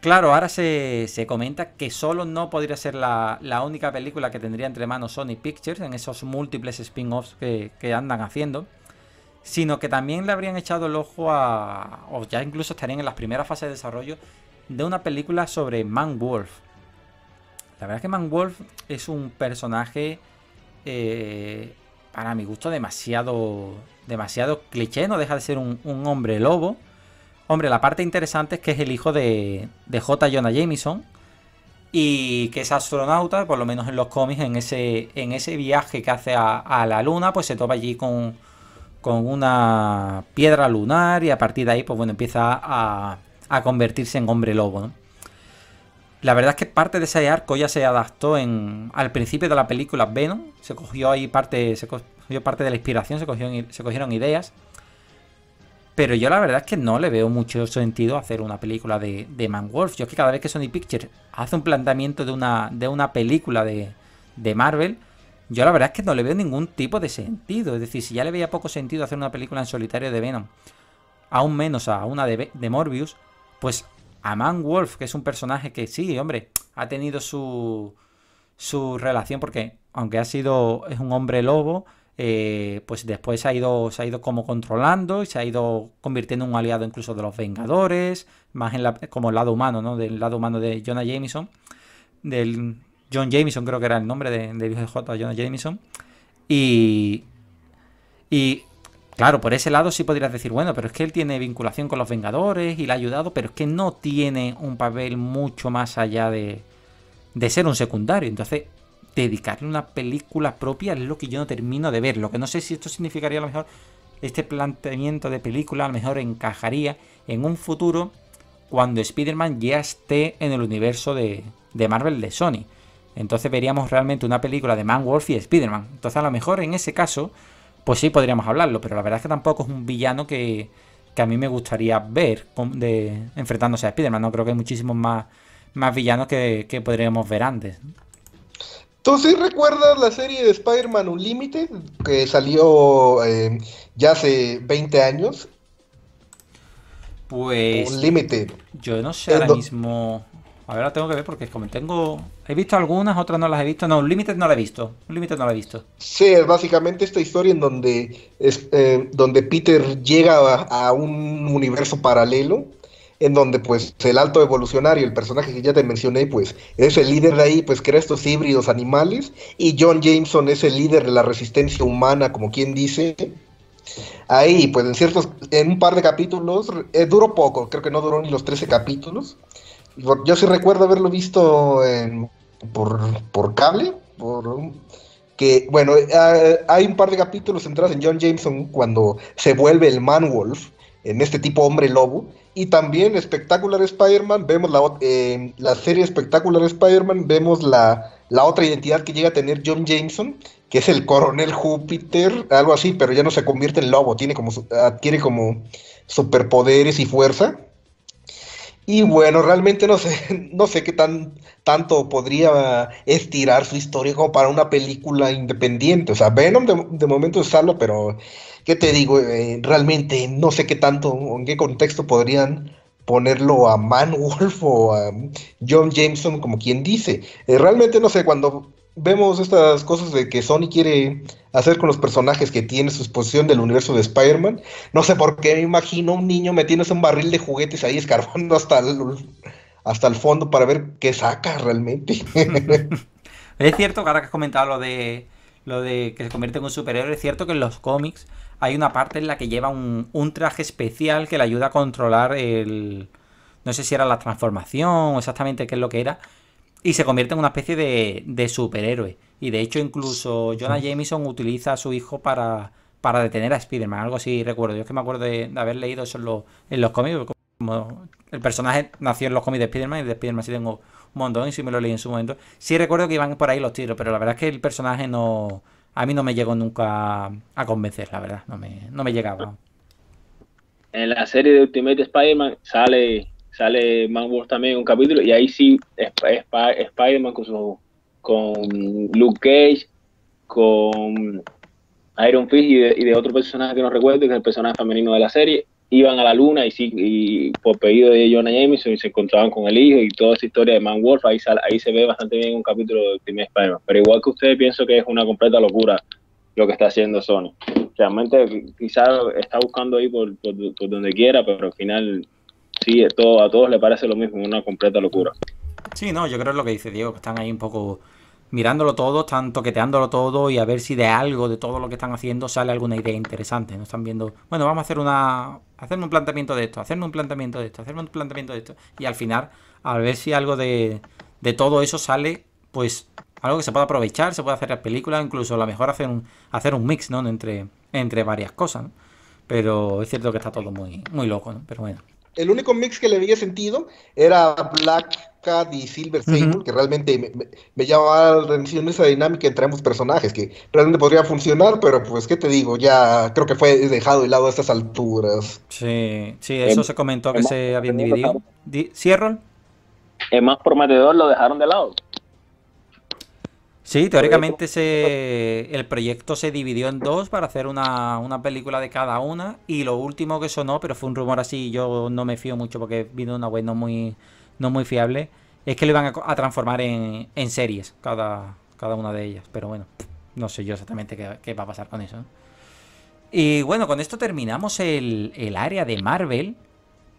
Claro, ahora se, comenta que solo no podría ser la, única película que tendría entre manos Sony Pictures en esos múltiples spin-offs que, andan haciendo, sino que también le habrían echado el ojo a, o ya incluso estarían en las primeras fases de desarrollo de una película sobre Man Wolf. La verdad es que Man Wolf es un personaje, eh, para mi gusto, demasiado demasiado cliché, no deja de ser un, hombre lobo. Hombre, la parte interesante es que es el hijo de, de J. Jonah Jameson y que es astronauta, por lo menos en los cómics, en ese, en ese viaje que hace a, la luna, pues se topa allí con, una piedra lunar y a partir de ahí, pues bueno, empieza a, a convertirse en hombre lobo, ¿no? La verdad es que parte de ese arco ya se adaptó en, al principio de la película Venom. Se cogió ahí parte, se cogió parte de la inspiración, se cogieron, se cogieron ideas. Pero yo la verdad es que no le veo mucho sentido hacer una película de, de wolf Yo es que cada vez que Sony Pictures hace un planteamiento de una, de una película de, Marvel, yo la verdad es que no le veo ningún tipo de sentido. Es decir, si ya le veía poco sentido hacer una película en solitario de Venom, aún menos a una de, de Morbius, pues man Wolf, que es un personaje que sí, hombre, ha tenido su, su relación porque aunque ha sido es un hombre lobo, eh, pues después se ha ido se ha ido como controlando y se ha ido convirtiendo en un aliado incluso de los Vengadores, más en la, como el lado humano, ¿no? Del lado humano de Jonah Jameson, del John Jameson creo que era el nombre de, de J. Jonah Jameson y y Claro, por ese lado sí podrías decir, bueno, pero es que él tiene vinculación con los Vengadores y le ha ayudado, pero es que no tiene un papel mucho más allá de, de ser un secundario. Entonces, dedicarle una película propia es lo que yo no termino de ver. Lo que no sé si esto significaría a lo mejor, este planteamiento de película a lo mejor encajaría en un futuro cuando Spider-Man ya esté en el universo de, de Marvel de Sony. Entonces veríamos realmente una película de Man-Wolf y Spider-Man. Entonces a lo mejor en ese caso pues sí podríamos hablarlo, pero la verdad es que tampoco es un villano que, a mí me gustaría ver de, enfrentándose a Spider-Man. No creo que hay muchísimos más, villanos que, podríamos ver antes. ¿Tú sí recuerdas la serie de Spider-Man Unlimited que salió eh, ya hace 20 años? Pues. Unlimited. Yo no sé ahora mismo. A ver, la tengo que ver porque como tengo... He visto algunas, otras no las he visto. No, Unlimited no la he visto. Unlimited no la he visto. Sí, es básicamente esta historia en donde, es, eh, donde Peter llega a, un universo paralelo, en donde pues el alto evolucionario, el personaje que ya te mencioné, pues es el líder de ahí, pues crea estos híbridos animales, y John Jameson es el líder de la resistencia humana, como quien dice. Ahí, pues en ciertos, en un par de capítulos, eh, duró poco, creo que no duró ni los 13 capítulos yo sí recuerdo haberlo visto por, cable, que bueno, eh, ah, hay un par de capítulos centrados en John Jameson cuando se vuelve el Man-Wolf, en este tipo hombre lobo, y también Espectacular Spider-Man, vemos la, la serie Espectacular Spider-Man, vemos la, otra identidad que llega a tener John Jameson, que es el coronel Júpiter, algo así, pero ya no se convierte en lobo, tiene como, adquiere como superpoderes y fuerza. Y bueno, realmente no sé, [LAUGHS] no sé qué tanto podría estirar su historia como para una película independiente. O sea, Venom de, momento usarlo, pero ¿qué te digo? Eh, realmente no sé qué tanto, en qué contexto podrían ponerlo a Man-Wolf o a John Jameson, como quien dice. Eh, realmente no sé, cuando vemos estas cosas de que Sony quiere hacer con los personajes que tiene su exposición del universo de Spider-Man. No sé por qué me imagino un niño metiéndose un barril de juguetes ahí escarbando [LAUGHS] hasta el, hasta el fondo para ver qué saca realmente. [LAUGHS] es cierto que ahora que has comentado lo de lo de que se convierte en un superhéroe, es cierto que en los cómics hay una parte en la que lleva un, un traje especial que le ayuda a controlar el. No sé si era la transformación o exactamente qué es lo que era, y se convierte en una especie de, superhéroe. Y de hecho, incluso Jonah Jameson utiliza a su hijo para, detener a Spider-Man, algo así recuerdo. Yo es que me acuerdo de, haber leído eso en, los en los cómics, el personaje nació en los cómics de Spider-Man y de Spider-Man sí tengo un montón y sí me lo leí en su momento. Sí recuerdo que iban por ahí los tiros, pero la verdad es que el personaje no... A mí no me llegó nunca a convencer, la verdad, no me, no me llegaba. En la serie de Ultimate Spider-Man sale sale Man wolf también en un capítulo, y ahí sí Spider-Man con, con Luke Cage, con Iron Fist y de, otro personaje que no recuerdo, que es el personaje femenino de la serie, iban a la luna y, sí, y por pedido de Jonah Jameson y se encontraban con el hijo y toda esa historia de Man Wolf, ahí, ahí se ve bastante bien un capítulo de Spider-Man. Pero igual que ustedes, pienso que es una completa locura lo que está haciendo Sony. Realmente quizás está buscando ahí por, por donde quiera, pero al final sí, a todos le parece lo mismo, una completa locura. Sí, no, yo creo que es lo que dice Diego, que están ahí un poco mirándolo todo, están toqueteándolo todo y a ver si de algo, de todo lo que están haciendo, sale alguna idea interesante. No están viendo, bueno, vamos a hacer una. hacerme un planteamiento de esto, hacerme un planteamiento de esto, hacerme un planteamiento de esto. Y al final, a ver si algo de, de todo eso sale, pues algo que se pueda aprovechar, se puede hacer la película, incluso a lo mejor hacer un, hacer un mix, ¿no? Entre, entre varias cosas, Pero es cierto que está todo muy, muy loco, ¿no? Pero bueno el único mix que le había sentido era Black Cat y Silver Sable, que realmente me, llamaba la atención esa dinámica entre ambos personajes, que realmente podría funcionar, pero pues, ¿qué te digo? Ya creo que fue dejado de lado a estas alturas. Sí, sí, em, eso se comentó que em, se habían em, dividido. Es más prometedor, lo dejaron de lado. Sí, teóricamente se, el proyecto se dividió en dos para hacer una, película de cada una. Y lo último que sonó, pero fue un rumor así, yo no me fío mucho porque vino una web no muy, no muy fiable, es que lo iban a, transformar en, en, series, cada, cada una de ellas. Pero bueno, no sé yo exactamente qué, va a pasar con eso. Y bueno, con esto terminamos el, área de Marvel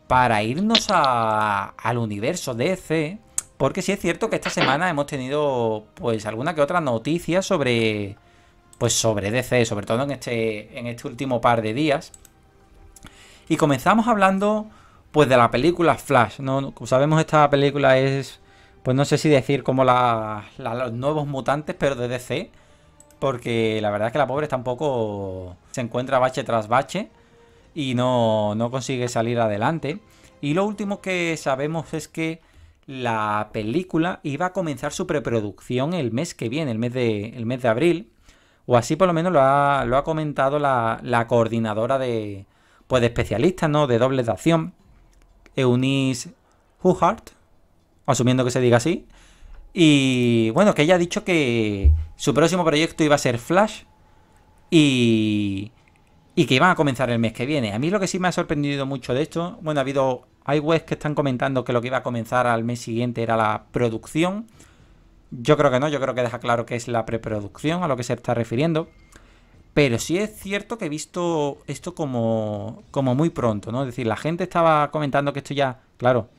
para irnos al universo DC porque sí es cierto que esta semana hemos tenido pues alguna que otra noticia sobre pues sobre DC, sobre todo en este en este último par de días. Y comenzamos hablando pues de la película Flash, ¿no? sabemos esta película es pues no sé si decir como los nuevos mutantes, pero de DC, porque la verdad es que la pobre tampoco se encuentra bache tras bache y no consigue salir adelante. Y lo último que sabemos es que la película iba a comenzar su preproducción el mes que viene, el mes de, mes de abril, o así por lo menos lo ha, comentado la, coordinadora de, pues de especialistas, ¿no? De dobles de acción, Eunice Huhart, asumiendo que se diga así. Y bueno, que ella ha dicho que su próximo proyecto iba a ser Flash y, y que iban a comenzar el mes que viene. A mí lo que sí me ha sorprendido mucho de esto, bueno, ha habido hay webs que están comentando que lo que iba a comenzar al mes siguiente era la producción. Yo creo que no, yo creo que deja claro que es la preproducción a lo que se está refiriendo. Pero sí es cierto que he visto esto como, como muy pronto, ¿no? Es decir, la gente estaba comentando que esto ya, claro,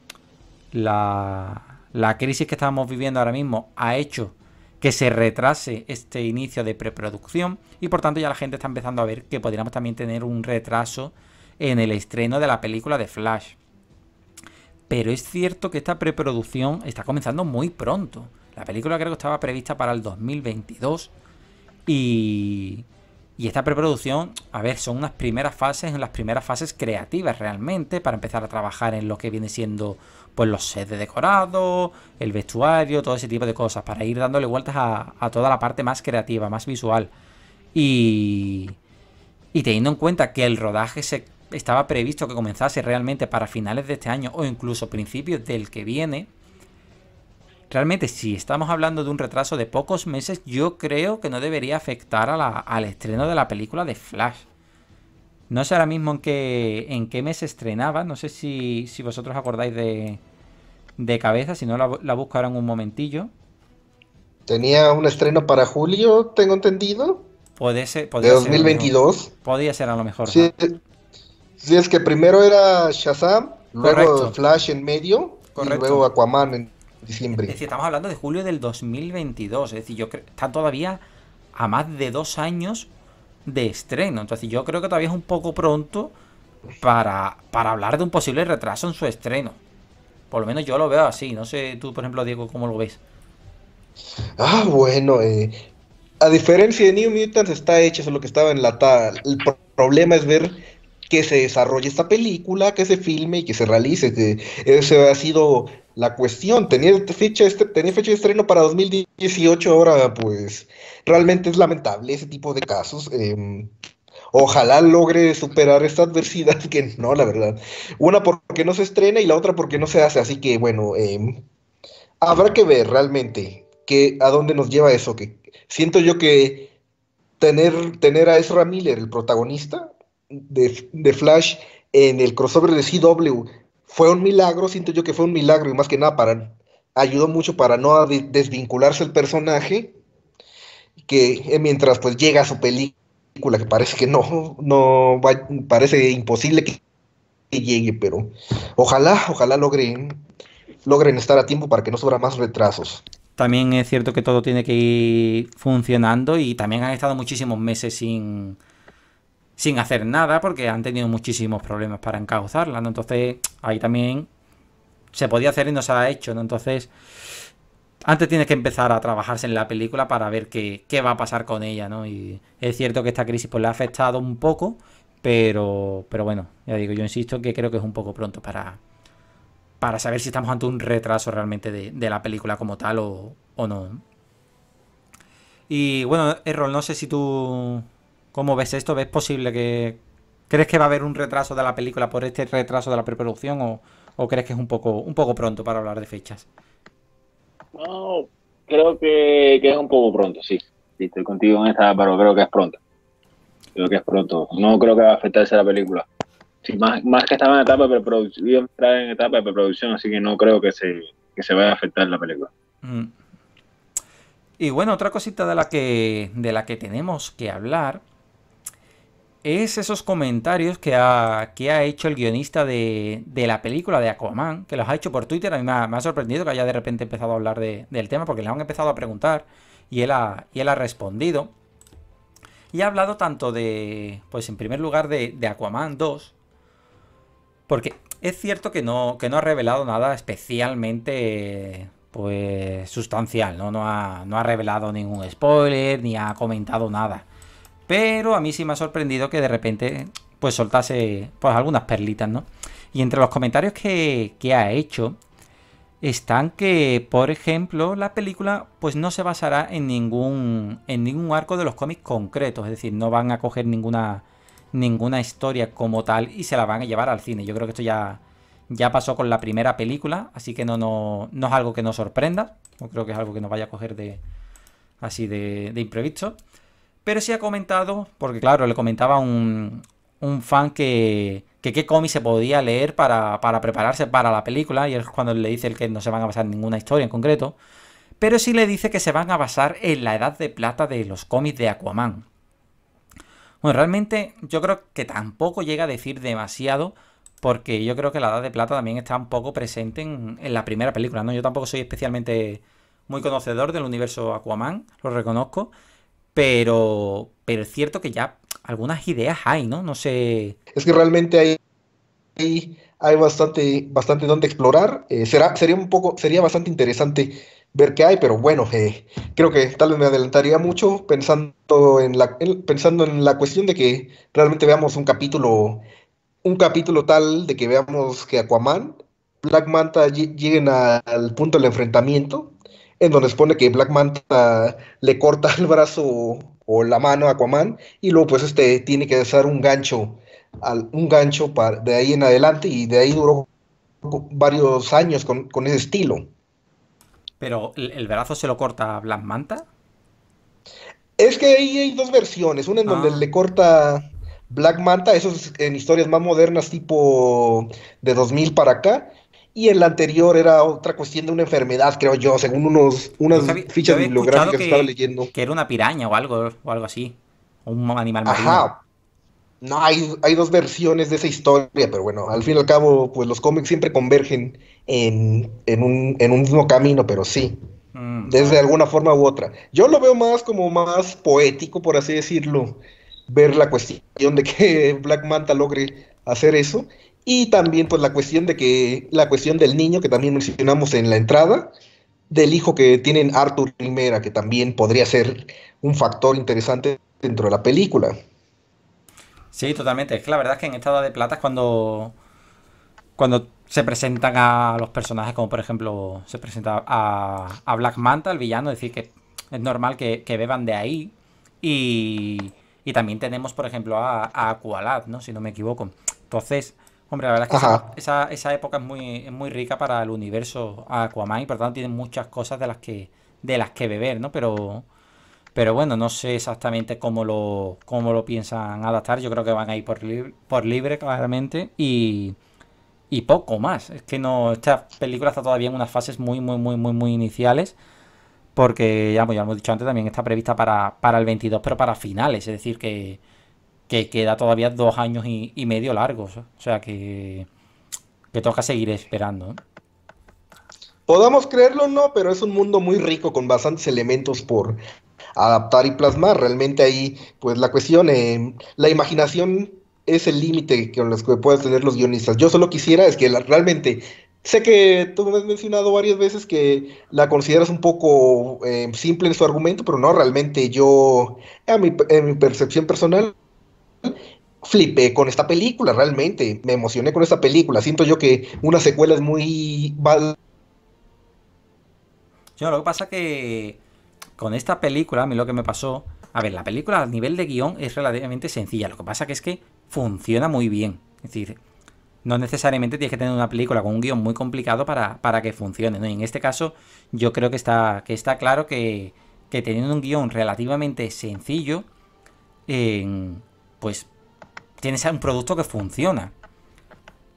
la, la crisis que estamos viviendo ahora mismo ha hecho que se retrase este inicio de preproducción y por tanto ya la gente está empezando a ver que podríamos también tener un retraso en el estreno de la película de Flash pero es cierto que esta preproducción está comenzando muy pronto. La película creo que estaba prevista para el 2022 y, y esta preproducción, a ver, son unas primeras fases, en las primeras fases creativas realmente, para empezar a trabajar en lo que viene siendo pues los sets de decorados, el vestuario, todo ese tipo de cosas, para ir dándole vueltas a, a toda la parte más creativa, más visual. Y, y teniendo en cuenta que el rodaje se estaba previsto que comenzase realmente para finales de este año o incluso principios del que viene, realmente si estamos hablando de un retraso de pocos meses, yo creo que no debería afectar al estreno de la película de Flash. No sé ahora mismo en qué, en mes estrenaba, no sé si, vosotros acordáis de, cabeza, si no la, la busco en un momentillo. Tenía un estreno para julio, tengo entendido. Puede ser. de 2022. podía ser a lo mejor. Sí, si, es que primero era Shazam, luego Flash en medio y luego Aquaman en diciembre. Es estamos hablando de julio del 2022, es decir, yo está todavía a más de dos años de estreno, entonces yo creo que todavía es un poco pronto para, para hablar de un posible retraso en su estreno. Por lo menos yo lo veo así, no sé tú, por ejemplo, Diego, cómo lo ves. Ah, bueno, eh, a diferencia de New Mutants está hecho eso lo que estaba en la tal. El problema es ver que se desarrolle esta película, que se filme y que se realice. Que este, esa ha sido la cuestión. Tenía fecha, este, tenía fecha de estreno para 2018, ahora pues realmente es lamentable ese tipo de casos. Em, ojalá logre superar esta adversidad, que no, la verdad. Una porque no se estrena y la otra porque no se hace. Así que bueno, em, habrá que ver realmente que, a dónde nos lleva eso. Que siento yo que tener, tener a Ezra Miller, el protagonista, de, Flash en el crossover de CW fue un milagro, siento yo que fue un milagro y más que nada para ayudó mucho para no desvincularse el personaje que eh, mientras pues llega a su película que parece que no no parece imposible que, llegue, pero ojalá, ojalá logren logren estar a tiempo para que no sobra más retrasos. También es cierto que todo tiene que ir funcionando y también han estado muchísimos meses sin sin hacer nada porque han tenido muchísimos problemas para encauzarla, ¿no? Entonces ahí también se podía hacer y no se ha hecho, ¿no? Entonces antes tienes que empezar a trabajarse en la película para ver qué, qué, va a pasar con ella, ¿no? Y es cierto que esta crisis pues, le ha afectado un poco, pero, pero bueno, ya digo, yo insisto que creo que es un poco pronto para, para saber si estamos ante un retraso realmente de, la película como tal o, o no. Y bueno, Errol, no sé si tú ¿Cómo ves esto? ¿Ves posible que... ¿Crees que va a haber un retraso de la película por este retraso de la preproducción o, crees que es un poco, un poco pronto para hablar de fechas? No, creo que, es un poco pronto, sí. estoy contigo en esta, pero creo que es pronto. Creo que es pronto. No creo que va a afectarse la película. Sí, más, que estaba en etapa de preproducción, en etapa así que no creo que se, se vaya a afectar la película. Mm. Y bueno, otra cosita de la que, de la que tenemos que hablar es esos comentarios que ha, que ha hecho el guionista de, la película de Aquaman, que los ha hecho por Twitter. A mí me ha, sorprendido que haya de repente empezado a hablar del tema, porque le han empezado a preguntar y él ha, y él ha respondido. Y ha hablado tanto de, pues en primer lugar, de, Aquaman 2, porque es cierto que no, no ha revelado nada especialmente pues sustancial, ¿no? No ha, no ha revelado ningún spoiler, ni ha comentado nada. Pero a mí sí me ha sorprendido que de repente pues soltase pues algunas perlitas, ¿no? Y entre los comentarios que, ha hecho están que, por ejemplo, la película pues no se basará en ningún en ningún arco de los cómics concretos, es decir, no van a coger ninguna ninguna historia como tal y se la van a llevar al cine. Yo creo que esto ya ya pasó con la primera película, así que no, no, no es algo que nos sorprenda, no creo que es algo que nos vaya a coger de así de, de imprevisto. Pero sí ha comentado, porque claro, le comentaba un, un fan que, qué cómic se podía leer para, prepararse para la película, y es cuando le dice el que no se van a basar en ninguna historia en concreto, pero sí le dice que se van a basar en la edad de plata de los cómics de Aquaman. Bueno, realmente yo creo que tampoco llega a decir demasiado, porque yo creo que la edad de plata también está un poco presente en, en la primera película, ¿no? Yo tampoco soy especialmente muy conocedor del universo Aquaman, lo reconozco, pero, pero es cierto que ya algunas ideas hay, ¿no? No sé. Es que realmente hay, hay, bastante, bastante donde explorar. Eh, será, sería un poco, sería bastante interesante ver qué hay, pero bueno, eh, creo que tal vez me adelantaría mucho pensando en la, pensando en la cuestión de que realmente veamos un capítulo, un capítulo tal de que veamos que Aquaman, Black Manta lleguen al punto del enfrentamiento en donde expone que Black Manta le corta el brazo o la mano a Aquaman y luego pues este tiene que hacer un gancho, un gancho de ahí en adelante y de ahí duró varios años con, ese estilo. Pero ¿el, brazo se lo corta Black Manta. Es que ahí hay dos versiones, una en donde ah. le corta Black Manta, eso es en historias más modernas tipo de 2000 para acá, y en la anterior era otra cuestión de una enfermedad, creo yo, según unos, unas fichas bibliográficas que, estaba leyendo. Que era una piraña o algo, o algo así. O un animal marino. No, hay, hay dos versiones de esa historia, pero bueno, al fin y al cabo, pues los cómics siempre convergen en, un, mismo camino, pero sí. Desde mm, alguna forma u otra. Yo lo veo más como más poético, por así decirlo, ver la cuestión de que [LAUGHS] Black Manta logre hacer eso y también pues la cuestión de que la cuestión del niño que también mencionamos en la entrada, del hijo que tienen Arthur Primera, que también podría ser un factor interesante dentro de la película. Sí, totalmente. Es que la verdad es que en esta de plata es cuando, cuando se presentan a los personajes, como por ejemplo se presenta a, a Black Manta, el villano, es decir, que es normal que, beban de ahí. Y, y, también tenemos, por ejemplo, a, a Aqualad, ¿no? Si no me equivoco. Entonces, Hombre, la verdad es que esa, época es muy, muy rica para el universo Aquaman y por tanto tiene muchas cosas de las que, de las que beber, ¿no? Pero, pero bueno, no sé exactamente cómo lo, cómo lo piensan adaptar. Yo creo que van a ir por, por libre, claramente. Y, y poco más. Es que no. Esta película está todavía en unas fases muy, muy, muy, muy, muy iniciales. Porque ya, pues, ya lo hemos dicho antes, también está prevista para, para el 22, pero para finales. Es decir, que, que queda todavía dos años y, medio largos. ¿eh? O sea que, que toca seguir esperando. ¿eh? Podamos creerlo o no, pero es un mundo muy rico con bastantes elementos por adaptar y plasmar. Realmente ahí, pues la cuestión, eh, la imaginación es el límite con los que puedes tener los guionistas. Yo solo quisiera es que realmente Sé que tú me has mencionado varias veces que la consideras un poco eh, simple en su argumento, pero no, realmente yo, en mi percepción personal, flipé con esta película, realmente. Me emocioné con esta película. Siento yo que una secuela es muy. No, lo que pasa que con esta película, a mí lo que me pasó. A ver, la película a nivel de guión es relativamente sencilla. Lo que pasa que es que funciona muy bien. Es decir, no necesariamente tienes que tener una película con un guión muy complicado para, que funcione. en este caso, yo creo que está, que está claro que, teniendo un guión relativamente sencillo, pues tienes un producto que funciona.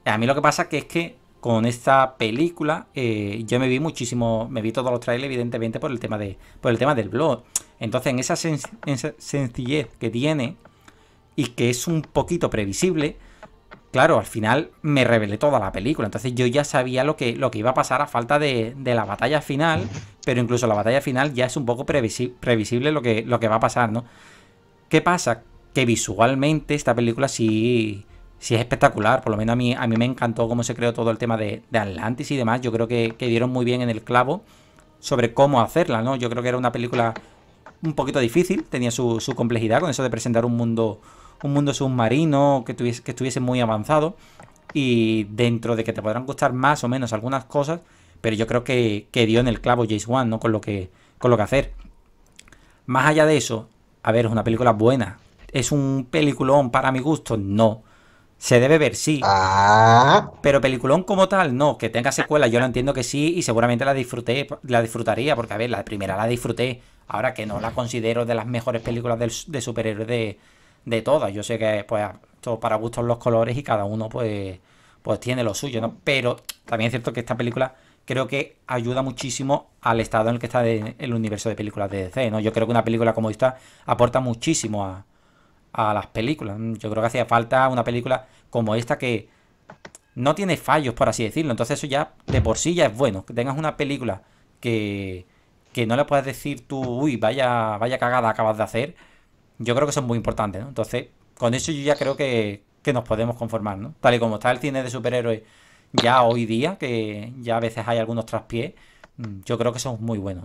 A mí lo que pasa que es que con esta película eh, yo me vi muchísimo, me vi todos los trailers evidentemente por el tema de por el tema del blog. Entonces en esa, sencillez que tiene y que es un poquito previsible, claro, al final me revelé toda la película. Entonces yo ya sabía lo que, lo que iba a pasar a falta de, la batalla final. Pero incluso la batalla final ya es un poco previsible lo que, lo que va a pasar, ¿no? ¿Qué pasa? que visualmente esta película sí, es espectacular. Por lo menos a mí, a mí me encantó cómo se creó todo el tema de, Atlantis y demás. Yo creo que, dieron muy bien en el clavo sobre cómo hacerla, ¿no? Yo creo que era una película un poquito difícil, tenía su, complejidad con eso de presentar un mundo un mundo submarino que, que estuviese muy avanzado y dentro de que te podrán gustar más o menos algunas cosas, pero yo creo que, dio en el clavo Jace Wan, ¿no? Con lo que, con lo que hacer. Más allá de eso, a ver, es una película buena. ¿Es un peliculón para mi gusto? No. Se debe ver, sí. Ah. Pero peliculón como tal, no. Que tenga secuela, yo lo entiendo que sí y seguramente la disfruté, la disfrutaría, porque a ver, la primera la disfruté. Ahora que no la considero de las mejores películas de, superhéroes de, todas. Yo sé que, pues, todo para gustos los colores y cada uno, pues, pues tiene lo suyo, Pero también es cierto que esta película creo que ayuda muchísimo al estado en el que está el universo de películas de DC, ¿no? Yo creo que una película como esta aporta muchísimo a, a las películas. Yo creo que hacía falta una película como esta que no tiene fallos, por así decirlo. Entonces eso ya de por sí ya es bueno. Que tengas una película que, que no le puedes decir tú, uy, vaya, vaya cagada acabas de hacer. Yo creo que son muy importantes, Entonces, con eso yo ya creo que, que nos podemos conformar, ¿no? Tal y como está el cine de superhéroes ya hoy día, que ya a veces hay algunos traspiés, mm, yo creo que son muy buenos.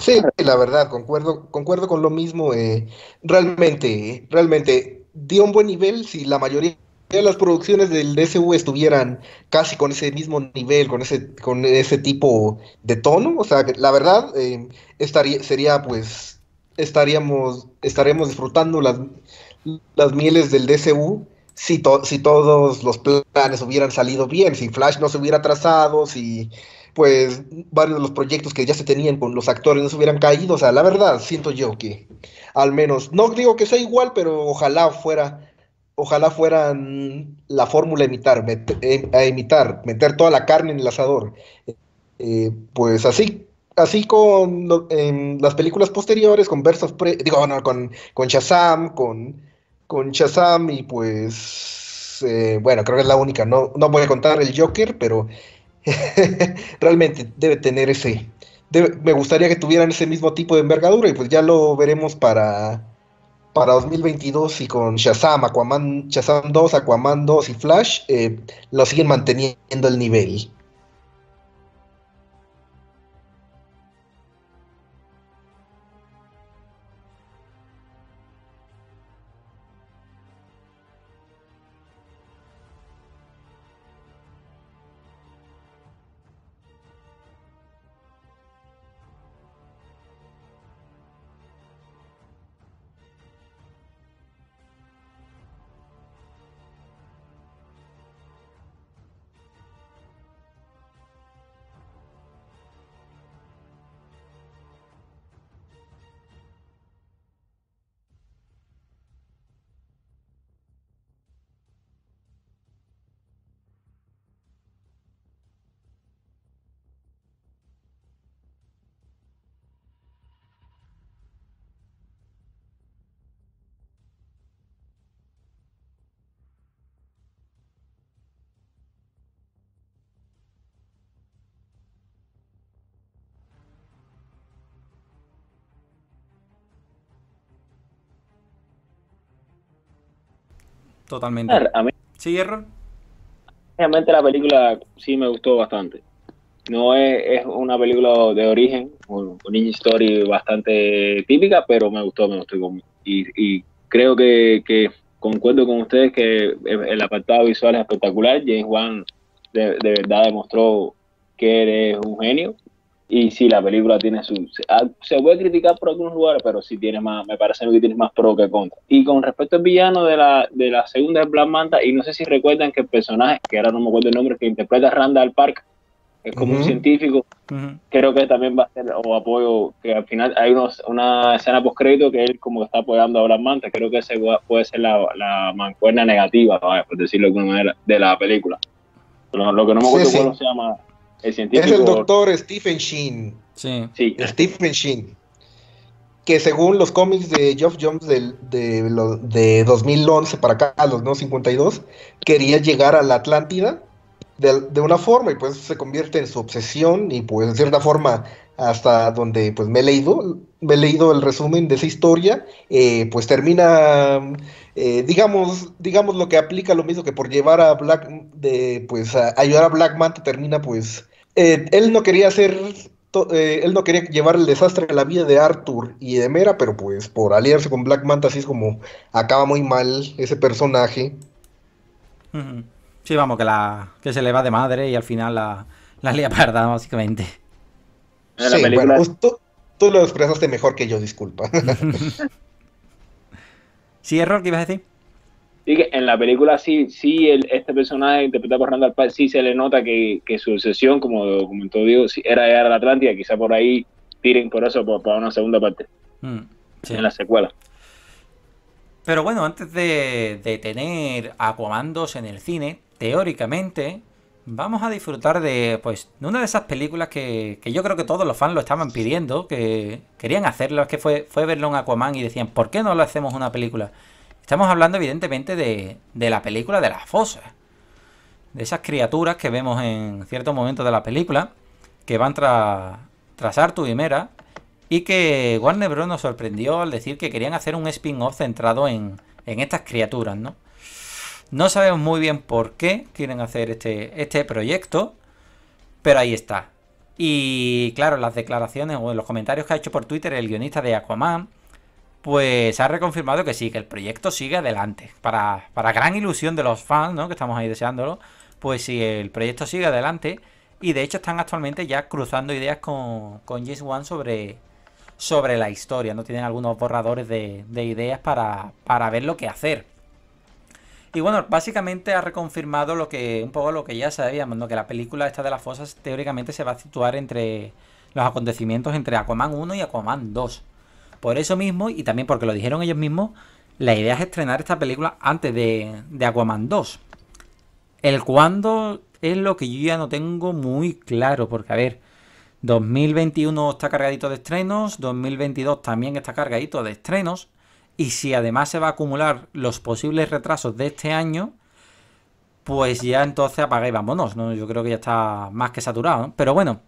Sí, la verdad, concuerdo, concuerdo con lo mismo. Eh, realmente, realmente dio un buen nivel si la mayoría de las producciones del DSU estuvieran casi con ese mismo nivel, con ese, con ese tipo de tono. O sea, la verdad, eh, estaría, sería pues, estaríamos, estaremos disfrutando las, las mieles del DSU si, si todos los planes hubieran salido bien, si Flash no se hubiera trazado, si pues varios de los proyectos que ya se tenían con los actores no se hubieran caído. O sea, la verdad, siento yo que al menos, no digo que sea igual, pero ojalá fuera, ojalá fueran la fórmula a imitar, eh, a imitar, meter toda la carne en el asador. Eh, pues así, así con las películas posteriores, con Versus Pre, digo, con, con Shazam, con, con Shazam y pues, eh, bueno, creo que es la única, no, no voy a contar el Joker, pero [LAUGHS] realmente debe tener ese. me gustaría que tuvieran ese mismo tipo de envergadura y pues ya lo veremos para, para 2022 y con Shazam, Aquaman, Shazam 2, Aquaman 2 y Flash eh, lo siguen manteniendo el nivel. Totalmente. A ¿Sí, Realmente la película sí me gustó bastante. No es, una película de origen, un, un story bastante típica, pero me gustó, me gustó. y, y, creo que, que, concuerdo con ustedes que el apartado visual es espectacular. James Wan de, de verdad demostró que eres un genio y sí, la película tiene su... Ah, se, puede criticar por algunos lugares, pero sí tiene más, me parece que tiene más pro que contra. Y con respecto al villano de la, de la segunda es Black Manta, y no sé si recuerdan que el personaje, que ahora no me acuerdo el nombre, que interpreta Randall Park, es como un científico, creo que también va a ser o apoyo, que al final hay una escena post crédito que él como está apoyando a Black Manta, creo que ese puede ser la, mancuerna negativa, por decirlo de alguna manera, de la película. lo que no me acuerdo sí, se llama es el doctor Stephen Sheen. Sí. Stephen Sheen. Que según los cómics de Geoff Jones de, 2011 para acá, los 52, quería llegar a la Atlántida de, una forma y pues se convierte en su obsesión y pues de cierta forma hasta donde pues me he leído, he leído el resumen de esa historia, eh, pues termina, eh, digamos, digamos lo que aplica lo mismo que por llevar a Black, de, pues ayudar a Black Manta termina pues eh, él no quería hacer, eh, él no quería llevar el desastre a la vida de Arthur y de Mera, pero pues por aliarse con Black Manta, así es como acaba muy mal ese personaje. Sí, vamos, que, la, que se le va de madre y al final la, la lía básicamente. Ah, bueno, pues, tú, tú lo expresaste mejor que yo, disculpa. [LAUGHS] sí, error, ¿qué ibas a decir? Y que en la película sí, sí este personaje interpretado por Randall Park, sí se le nota que, su obsesión, como comentó Dios, era la Atlántida, quizá por ahí tiren por eso para una segunda parte, mm, en la secuela. Pero bueno, antes de, tener Aquaman 2 en el cine, teóricamente, vamos a disfrutar de pues una de esas películas que, yo creo que todos los fans lo estaban pidiendo, que querían hacerlo, es que fue, fue verlo en Aquaman y decían, ¿por qué no lo hacemos una película? Estamos hablando evidentemente de, la película de las fosas. De esas criaturas que vemos en ciertos momentos de la película que van tras tras y Mera y que Warner Bros. nos sorprendió al decir que querían hacer un spin-off centrado en, estas criaturas, ¿no? No sabemos muy bien por qué quieren hacer este, este proyecto, pero ahí está. Y claro, las declaraciones o en los comentarios que ha hecho por Twitter el guionista de Aquaman, pues ha reconfirmado que sí, que el proyecto sigue adelante. Para, gran ilusión de los fans, ¿no? Que estamos ahí deseándolo. Pues sí, el proyecto sigue adelante. Y de hecho están actualmente ya cruzando ideas con, con James sobre, sobre la historia. No tienen algunos borradores de, ideas para, ver lo que hacer. Y bueno, básicamente ha reconfirmado lo que un poco lo que ya sabíamos, ¿no? que la película esta de las fosas teóricamente se va a situar entre los acontecimientos entre Aquaman 1 y Aquaman 2. Por eso mismo, y también porque lo dijeron ellos mismos, la idea es estrenar esta película antes de, de Aquaman 2. El cuándo es lo que yo ya no tengo muy claro, porque a ver, 2021 está cargadito de estrenos, 2022 también está cargadito de estrenos, y si además se va a acumular los posibles retrasos de este año, pues ya entonces y vámonos, ¿no? Yo creo que ya está más que saturado, Pero bueno,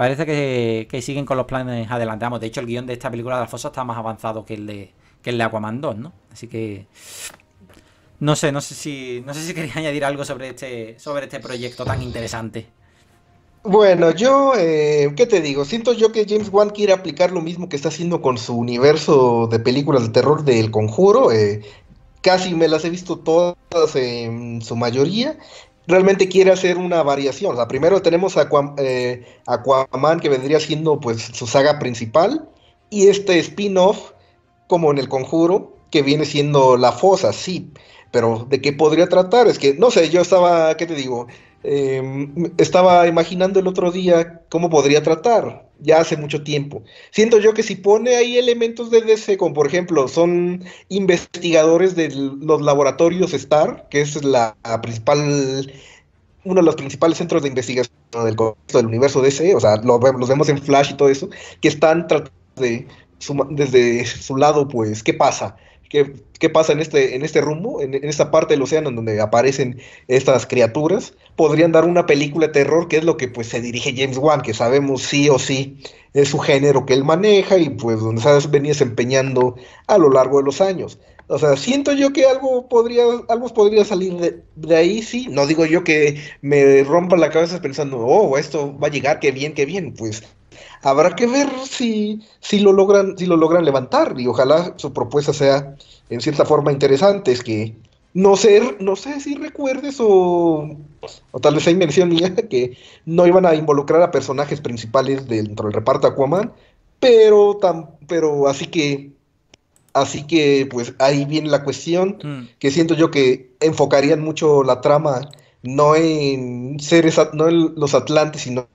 Parece que, siguen con los planes adelantados. de hecho, el guión de esta película de Alfonso está más avanzado que el de, que el de Aquaman 2, ¿no? Así que. No sé, no sé si. No sé si quería [LAUGHS] añadir algo sobre este. Sobre este proyecto tan interesante. Bueno, yo, eh, ¿qué te digo? Siento yo que James Wan quiere aplicar lo mismo que está haciendo con su universo de películas de terror del conjuro. Eh, casi me las he visto todas en su mayoría realmente quiere hacer una variación. O primero tenemos a eh, Aquaman, que vendría siendo pues su saga principal, y este spin-off, como en El Conjuro, que viene siendo La Fosa, sí. Pero ¿de qué podría tratar? Es que, no sé, yo estaba, ¿qué te digo? Em, estaba imaginando el otro día cómo podría tratar, ya hace mucho tiempo. Siento yo que si pone ahí elementos de DC, como por ejemplo, son investigadores de los laboratorios STAR, que es la principal, uno de los principales centros de investigación del, universo DC, o sea, los, vemos en Flash y todo eso, que están tratando de, desde su lado, pues, ¿qué pasa? qué, qué pasa en este, en este rumbo, en, esta parte del océano en donde aparecen estas criaturas. Podrían dar una película de terror, que es lo que pues se dirige James Wan, que sabemos sí o sí es su género que él maneja y pues donde se venido desempeñando a lo largo de los años. O sea, siento yo que algo podría, algo podría salir de, de, ahí, sí. No digo yo que me rompa la cabeza pensando, oh, esto va a llegar, qué bien, qué bien. Pues habrá que ver si, si, lo logran, si lo logran levantar y ojalá su propuesta sea en cierta forma interesante. Es que no sé, no sé si recuerdes o, o tal vez hay mención mía [LAUGHS] que no iban a involucrar a personajes principales dentro del reparto Aquaman, pero, tan, pero así que Así que pues ahí viene la cuestión, mm. que siento yo que enfocarían mucho la trama no en seres, no en los atlantes, sino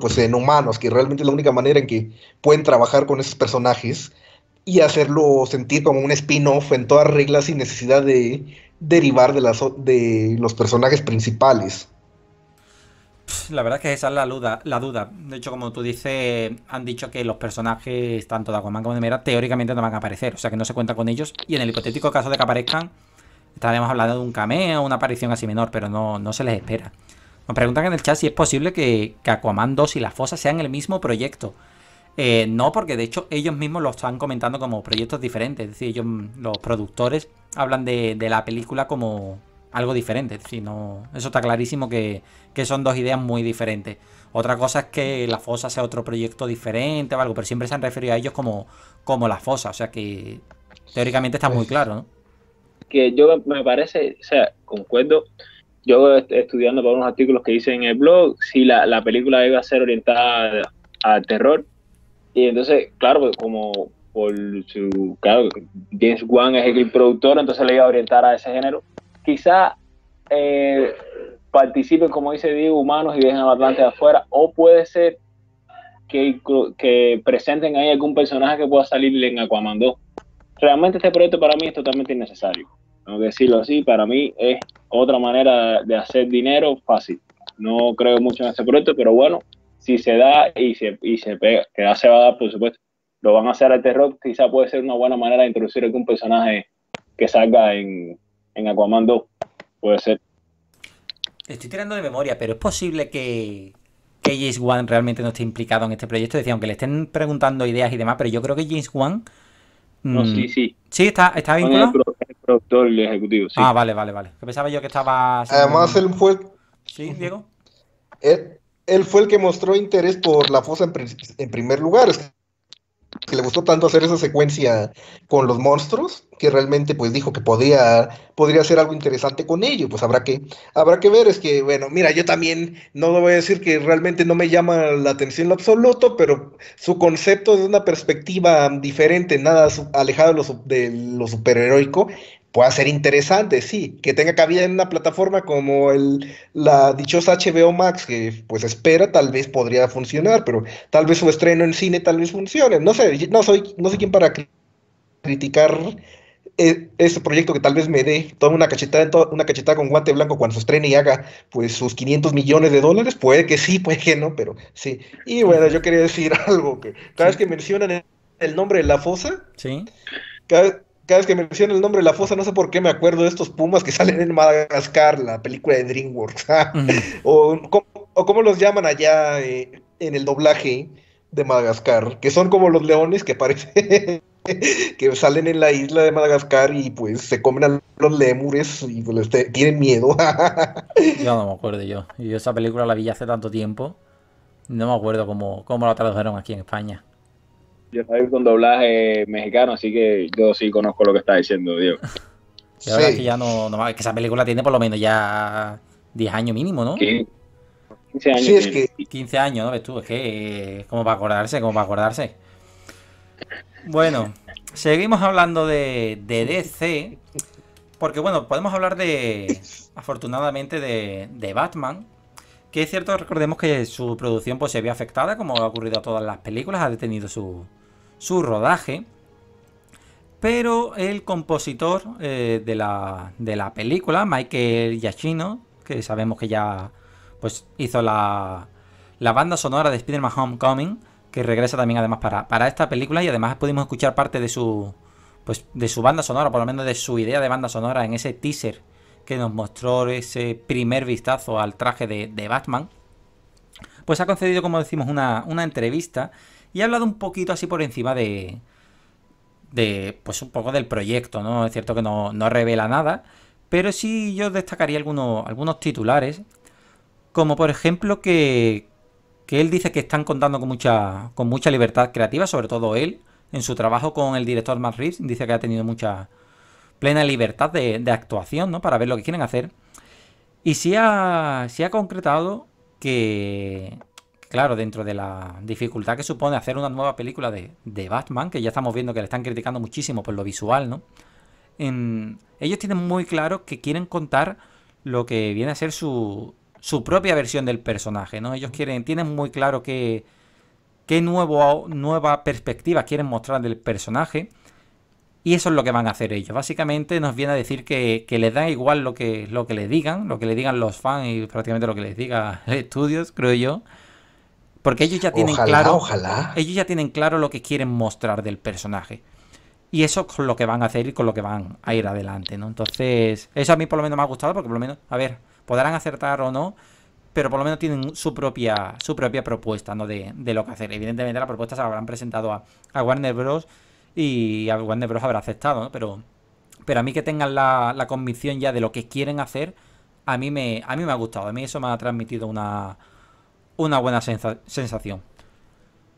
pues en humanos, que realmente es la única manera en que pueden trabajar con esos personajes y hacerlo sentir como un spin-off en todas reglas sin necesidad de derivar de, los personajes principales. La verdad es que esa es la duda, la duda. De hecho, como tú dices, han dicho que los personajes, tanto de Aquaman como de Mera, teóricamente no van a aparecer. O sea que no se cuenta con ellos. Y en el hipotético caso de que aparezcan, estaríamos hablando de un cameo, una aparición así menor, pero no, no se les espera. Me preguntan en el chat si es posible que, Aquaman 2 y La Fosa sean el mismo proyecto. Eh, no, porque de hecho ellos mismos lo están comentando como proyectos diferentes. Es decir, ellos, mm, los productores hablan de, la película como algo diferente. Es eso está clarísimo que, son dos ideas muy diferentes. Otra cosa es que La Fosa sea otro proyecto diferente o algo, pero siempre se han referido a ellos como, como La Fosa. O sea que teóricamente está muy pues claro, ¿no? Que yo me parece, o sea, concuerdo yo este, estudiando por unos artículos que hice en el blog, si la, la película iba a ser orientada al terror. Y entonces, claro, pues, como por su, claro, James Wan es el productor, entonces le iba a orientar a ese género. Quizá eh, participen, como dice Diego, humanos y dejen a de afuera, o puede ser que, que, presenten ahí algún personaje que pueda salir en Aquaman 2. Realmente este proyecto para mí es totalmente innecesario no decirlo así, para mí es otra manera de hacer dinero fácil. No creo mucho en ese proyecto, pero bueno, si se da y se, y se pega, que ya se va a dar, por supuesto, lo van a hacer a este rock, quizá puede ser una buena manera de introducir algún personaje que salga en, en Aquaman 2. Puede ser. Estoy tirando de memoria, pero es posible que, que James Wan realmente no esté implicado en este proyecto. Decía, aunque le estén preguntando ideas y demás, pero yo creo que James Wan. no, sí, mm, sí. Sí, está, está vinculado productor y el ejecutivo. Sí. Ah, vale, vale, vale. Pensaba yo que estaba. Además, él fue. Sí, Diego. Él, fue el que mostró interés por la fosa en, primer lugar. Es que le gustó tanto hacer esa secuencia con los monstruos, que realmente pues dijo que podía, podría hacer algo interesante con ello, pues habrá que, habrá que ver, es que bueno, mira, yo también no voy a decir que realmente no me llama la atención en lo absoluto, pero su concepto es una perspectiva diferente, nada alejado de lo, de lo superheroico, pueda ser interesante, sí, que tenga cabida en una plataforma como el, la dichosa HBO Max, que pues espera, tal vez podría funcionar, pero tal vez su estreno en cine tal vez funcione. No sé, no soy, no quien para criticar eh, este proyecto que tal vez me dé toda una cachetada, toda una cachetada con guante blanco cuando se estrene y haga pues sus 500 millones de dólares, puede que sí, puede que no, pero sí. Y bueno, yo quería decir [LAUGHS] algo que cada vez que mencionan el nombre de la fosa, ¿Sí? Cada, cada vez que menciono el nombre de la fosa, no sé por qué me acuerdo de estos pumas que [LAUGHS] salen en Madagascar, la película de DreamWorks. [LAUGHS] Ah, o, cómo los llaman allá eh, en el doblaje de Madagascar, que son como los leones que parece [LAUGHS] que salen en la isla de Madagascar y pues se comen a los lémures y pues, tienen miedo. yo no me acuerdo yo. Yo esa película la vi hace tanto tiempo. No me acuerdo cómo, cómo la tradujeron aquí en España. Yo estoy con doblaje mexicano, así que yo sí conozco lo que está diciendo, Diego. que ya no, que esa película tiene por lo menos ya 10 años mínimo, ¿no? 15 años. Sí, es que... 15 años, ¿no? ¿Ves tú? Es que cómo eh, como para acordarse, como para acordarse. Bueno, seguimos hablando de, DC, porque bueno, podemos hablar de, afortunadamente, de, de Batman, que es cierto, recordemos que su producción pues se ve afectada, como ha ocurrido a todas las películas, ha detenido su, su rodaje, pero el compositor eh, de, la, película, Michael Yashino, que sabemos que ya pues, hizo la, banda sonora de Spider-Man Homecoming, que regresa también además para, para, esta película y además pudimos escuchar parte de su, pues, de su banda sonora, por lo menos de su idea de banda sonora en ese teaser que nos mostró ese primer vistazo al traje de, Batman, pues ha concedido, como decimos, una, una entrevista y ha hablado un poquito así por encima de, de pues un poco del proyecto, ¿no? Es cierto que no, revela nada, pero sí yo destacaría algunos, algunos titulares, como por ejemplo que, que él dice que están contando con mucha, con mucha libertad creativa, sobre todo él, en su trabajo con el director Matt Reeves, dice que ha tenido mucha plena libertad de, actuación, ¿no? Para ver lo que quieren hacer. Y si ha, sí ha concretado que, Claro, dentro de la dificultad que supone hacer una nueva película de, de Batman, que ya estamos viendo que le están criticando muchísimo por lo visual, ¿no? ellos tienen muy claro que quieren contar lo que viene a ser su, su propia versión del personaje, ¿no? Ellos quieren, tienen muy claro que, qué nueva perspectiva quieren mostrar del personaje. Y eso es lo que van a hacer ellos. Básicamente nos viene a decir que, les da igual lo que, lo que le digan, lo que le digan los fans y prácticamente lo que les diga [LAUGHS] el estudios, creo yo. Porque ellos ya tienen claro. Ojalá. Ellos ya tienen claro lo que quieren mostrar del personaje. Y eso es con lo que van a hacer y con lo que van a ir adelante, ¿no? Entonces, eso a mí por lo menos me ha gustado, porque por lo menos, a ver, podrán acertar o no, pero por lo menos tienen su propia, su propia propuesta, ¿no? De, de lo que hacer. Evidentemente la propuesta se la habrán presentado a, Warner Bros. y a Warner Bros. habrá aceptado, ¿no? Pero, pero a mí que tengan la, la convicción ya de lo que quieren hacer, a mí me, a mí me ha gustado. A mí eso me ha transmitido una, una buena sensación.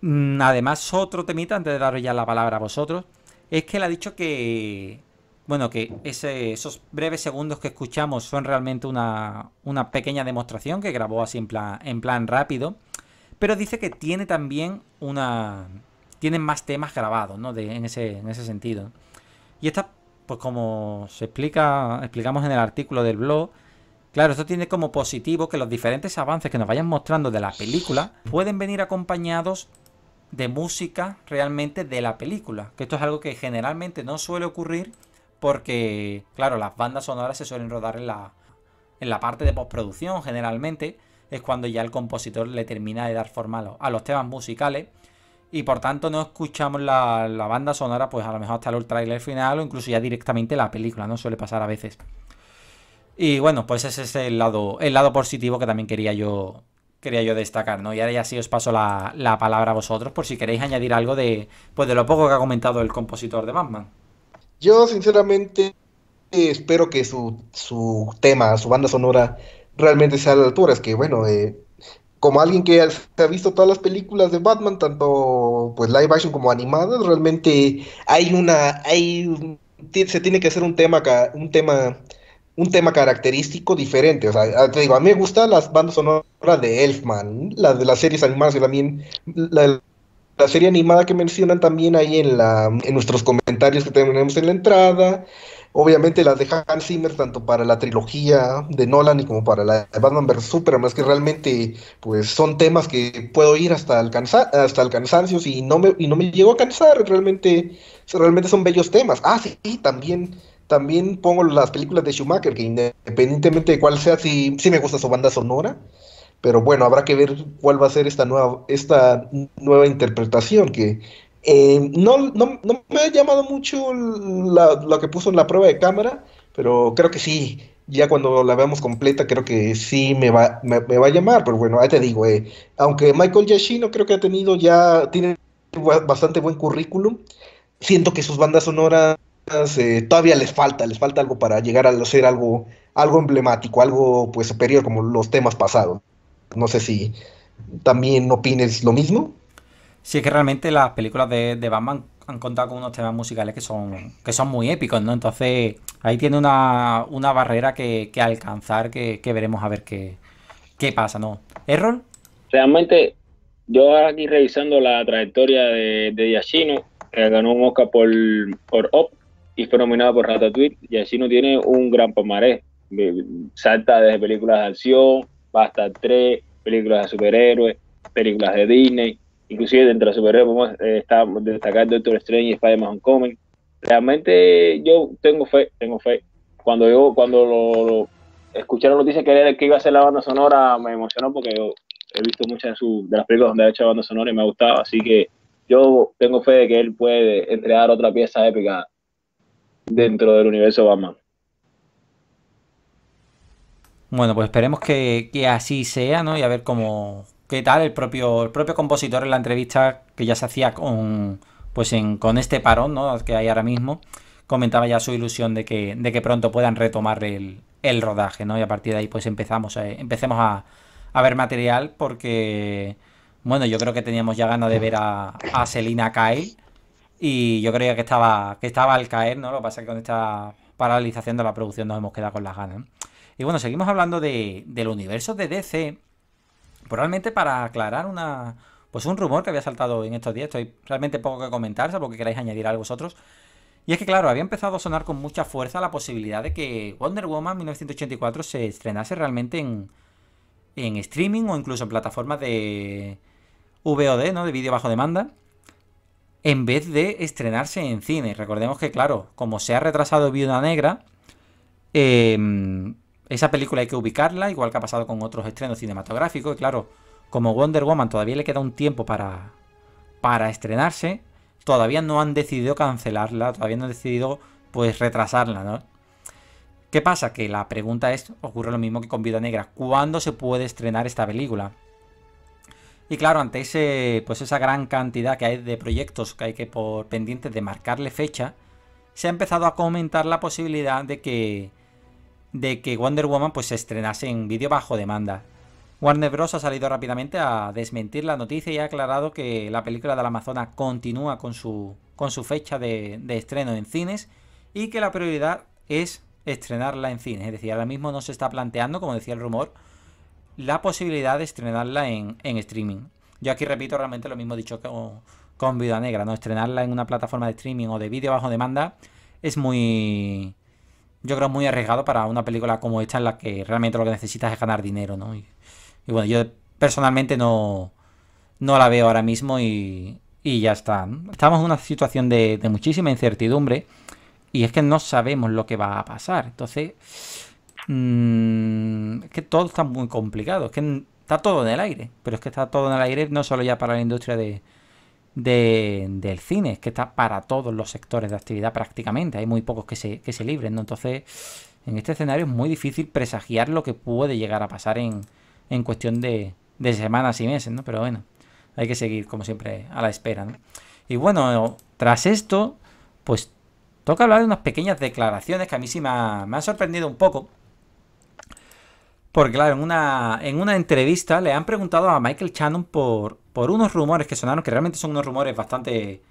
Mm, además, otro temita, antes de daros ya la palabra a vosotros, es que él ha dicho que, bueno, que ese, esos breves segundos que escuchamos son realmente una, una pequeña demostración que grabó así en plan, en plan rápido, pero dice que tiene también una... Tienen más temas grabados, ¿no? De, en, ese, en ese sentido. Y esta, pues como se explica, explicamos en el artículo del blog, Claro, esto tiene como positivo que los diferentes avances que nos vayan mostrando de la película pueden venir acompañados de música realmente de la película. Que esto es algo que generalmente no suele ocurrir porque, claro, las bandas sonoras se suelen rodar en la, en la parte de postproducción generalmente. Es cuando ya el compositor le termina de dar forma a los, temas musicales. Y por tanto no escuchamos la, la, banda sonora, pues a lo mejor hasta el trailer final o incluso ya directamente la película, ¿no? Suele pasar a veces. Y bueno, pues ese es el lado, el lado positivo que también quería yo, quería yo destacar, ¿no? Y ahora ya sí os paso la, palabra a vosotros por si queréis añadir algo de, pues de lo poco que ha comentado el compositor de Batman. Yo sinceramente espero que su, su tema, su banda sonora realmente sea a la altura. Es que bueno, eh, como alguien que ha visto todas las películas de Batman, tanto pues live action como animadas, realmente hay una, hay, se tiene que hacer un tema, un tema un tema característico diferente. O sea, ah, te digo, a mí me gustan las bandas sonoras de Elfman, las de las series animadas y también. La, serie animada que mencionan también ahí en, la, en nuestros comentarios que tenemos en la entrada. Obviamente las de Hans Zimmer, tanto para la trilogía de Nolan y como para la de Batman vs. Superman, es que realmente pues, son temas que puedo ir hasta, alcanzar, hasta el cansancio y no, me, y no me llego a cansar. Realmente, realmente son bellos temas. Ah, sí, también también pongo las películas de Schumacher, que independientemente de cuál sea, sí, me gusta su banda sonora. Pero bueno, habrá que ver cuál va a ser esta nueva, esta nueva interpretación, que eh, no, me ha llamado mucho lo que puso en la prueba de cámara, pero creo que sí, ya cuando la veamos completa, creo que sí me va, me, va a llamar, pero bueno, ahí te digo, eh, aunque Michael Yashino creo que ha tenido ya, tiene bastante buen currículum, siento que sus bandas sonoras eh, todavía les falta, les falta algo para llegar a ser algo, algo emblemático, algo pues superior como los temas pasados. No sé si también opines lo mismo. si es que realmente las películas de, Batman han contado con unos temas musicales que son, que son muy épicos, ¿no? Entonces, ahí tiene una, barrera que, alcanzar, que, veremos a ver qué, qué pasa, ¿no? ¿Error? Realmente, yo aquí revisando la trayectoria de, de Yashino, que ganó un Oscar por, Op y fue nominada por Ratatouille y así no tiene un gran pomaré, eh, Salta desde películas de acción, Basta hasta tres películas de superhéroes, películas de Disney, inclusive dentro de superhéroes podemos eh, destacar Doctor Strange y Spider-Man Homecoming. Realmente yo tengo fe, tengo fe. Cuando yo, cuando lo, escuché noticia que iba a ser la banda sonora, me emocionó porque yo he visto muchas de, las películas donde ha hecho la banda sonora y me ha gustado, así que yo tengo fe de que él puede entregar otra pieza épica dentro del universo Batman. Bueno, pues esperemos que, así sea, ¿no? Y a ver cómo. qué tal el propio, el propio compositor en la entrevista que ya se hacía con. Pues en, con este parón, ¿no? Que hay ahora mismo. Comentaba ya su ilusión de que, de que pronto puedan retomar el, rodaje, ¿no? Y a partir de ahí, pues empezamos eh, a, empecemos a, ver material. Porque. Bueno, yo creo que teníamos ya ganas de ver a, a Selina Kyle y yo creía que estaba, que estaba al caer, ¿no? Lo que pasa es que con esta paralización de la producción nos hemos quedado con las ganas. Y bueno, seguimos hablando del universo de DC. Probablemente para aclarar una, pues un rumor que había saltado en estos días. Estoy realmente poco que comentar, salvo que queráis añadir algo vosotros. Y es que, claro, había empezado a sonar con mucha fuerza la posibilidad de que Wonder Woman 1984 se estrenase realmente en, en streaming o incluso en plataformas de VOD, ¿no? De vídeo bajo demanda en vez de estrenarse en cine. Recordemos que, claro, como se ha retrasado Viuda Negra, em, esa película hay que ubicarla, igual que ha pasado con otros estrenos cinematográficos. Y claro, como Wonder Woman todavía le queda un tiempo para, para estrenarse, todavía no han decidido cancelarla, todavía no han decidido pues retrasarla, ¿no? ¿Qué pasa? Que la pregunta es, ocurre lo mismo que con Viuda Negra, ¿cuándo se puede estrenar esta película? Y claro, ante ese, pues esa gran cantidad que hay de proyectos que hay que por pendientes de marcarle fecha, se ha empezado a comentar la posibilidad de que, de que Wonder Woman pues, se estrenase en vídeo bajo demanda. Warner Bros. ha salido rápidamente a desmentir la noticia y ha aclarado que la película de la Amazona continúa con su, con su fecha de, de estreno en cines y que la prioridad es estrenarla en cines. Es decir, ahora mismo no se está planteando, como decía el rumor, la posibilidad de estrenarla en, en streaming. Yo aquí repito realmente lo mismo dicho con, Vida Negra, ¿no? Estrenarla en una plataforma de streaming o de vídeo bajo demanda es muy. Yo creo muy arriesgado para una película como esta en la que realmente lo que necesitas es ganar dinero, ¿no? Y, bueno, yo personalmente no, no la veo ahora mismo y, y ya está. Estamos en una situación de, de muchísima incertidumbre y es que no sabemos lo que va a pasar. Entonces Mm, es que todo está muy complicado, es que está todo en el aire, pero es que está todo en el aire no solo ya para la industria del cine, es que está para todos los sectores de actividad prácticamente, hay muy pocos que se, que se libren, ¿no? entonces en este escenario es muy difícil presagiar lo que puede llegar a pasar en, en cuestión de, semanas y meses, ¿no? Pero bueno, hay que seguir como siempre a la espera, Y bueno, tras esto, pues toca hablar de unas pequeñas declaraciones que a mí sí me, ha, me han sorprendido un poco. Porque claro, en una, en una entrevista le han preguntado a Michael Shannon por, por unos rumores que sonaron, que realmente son unos rumores bastante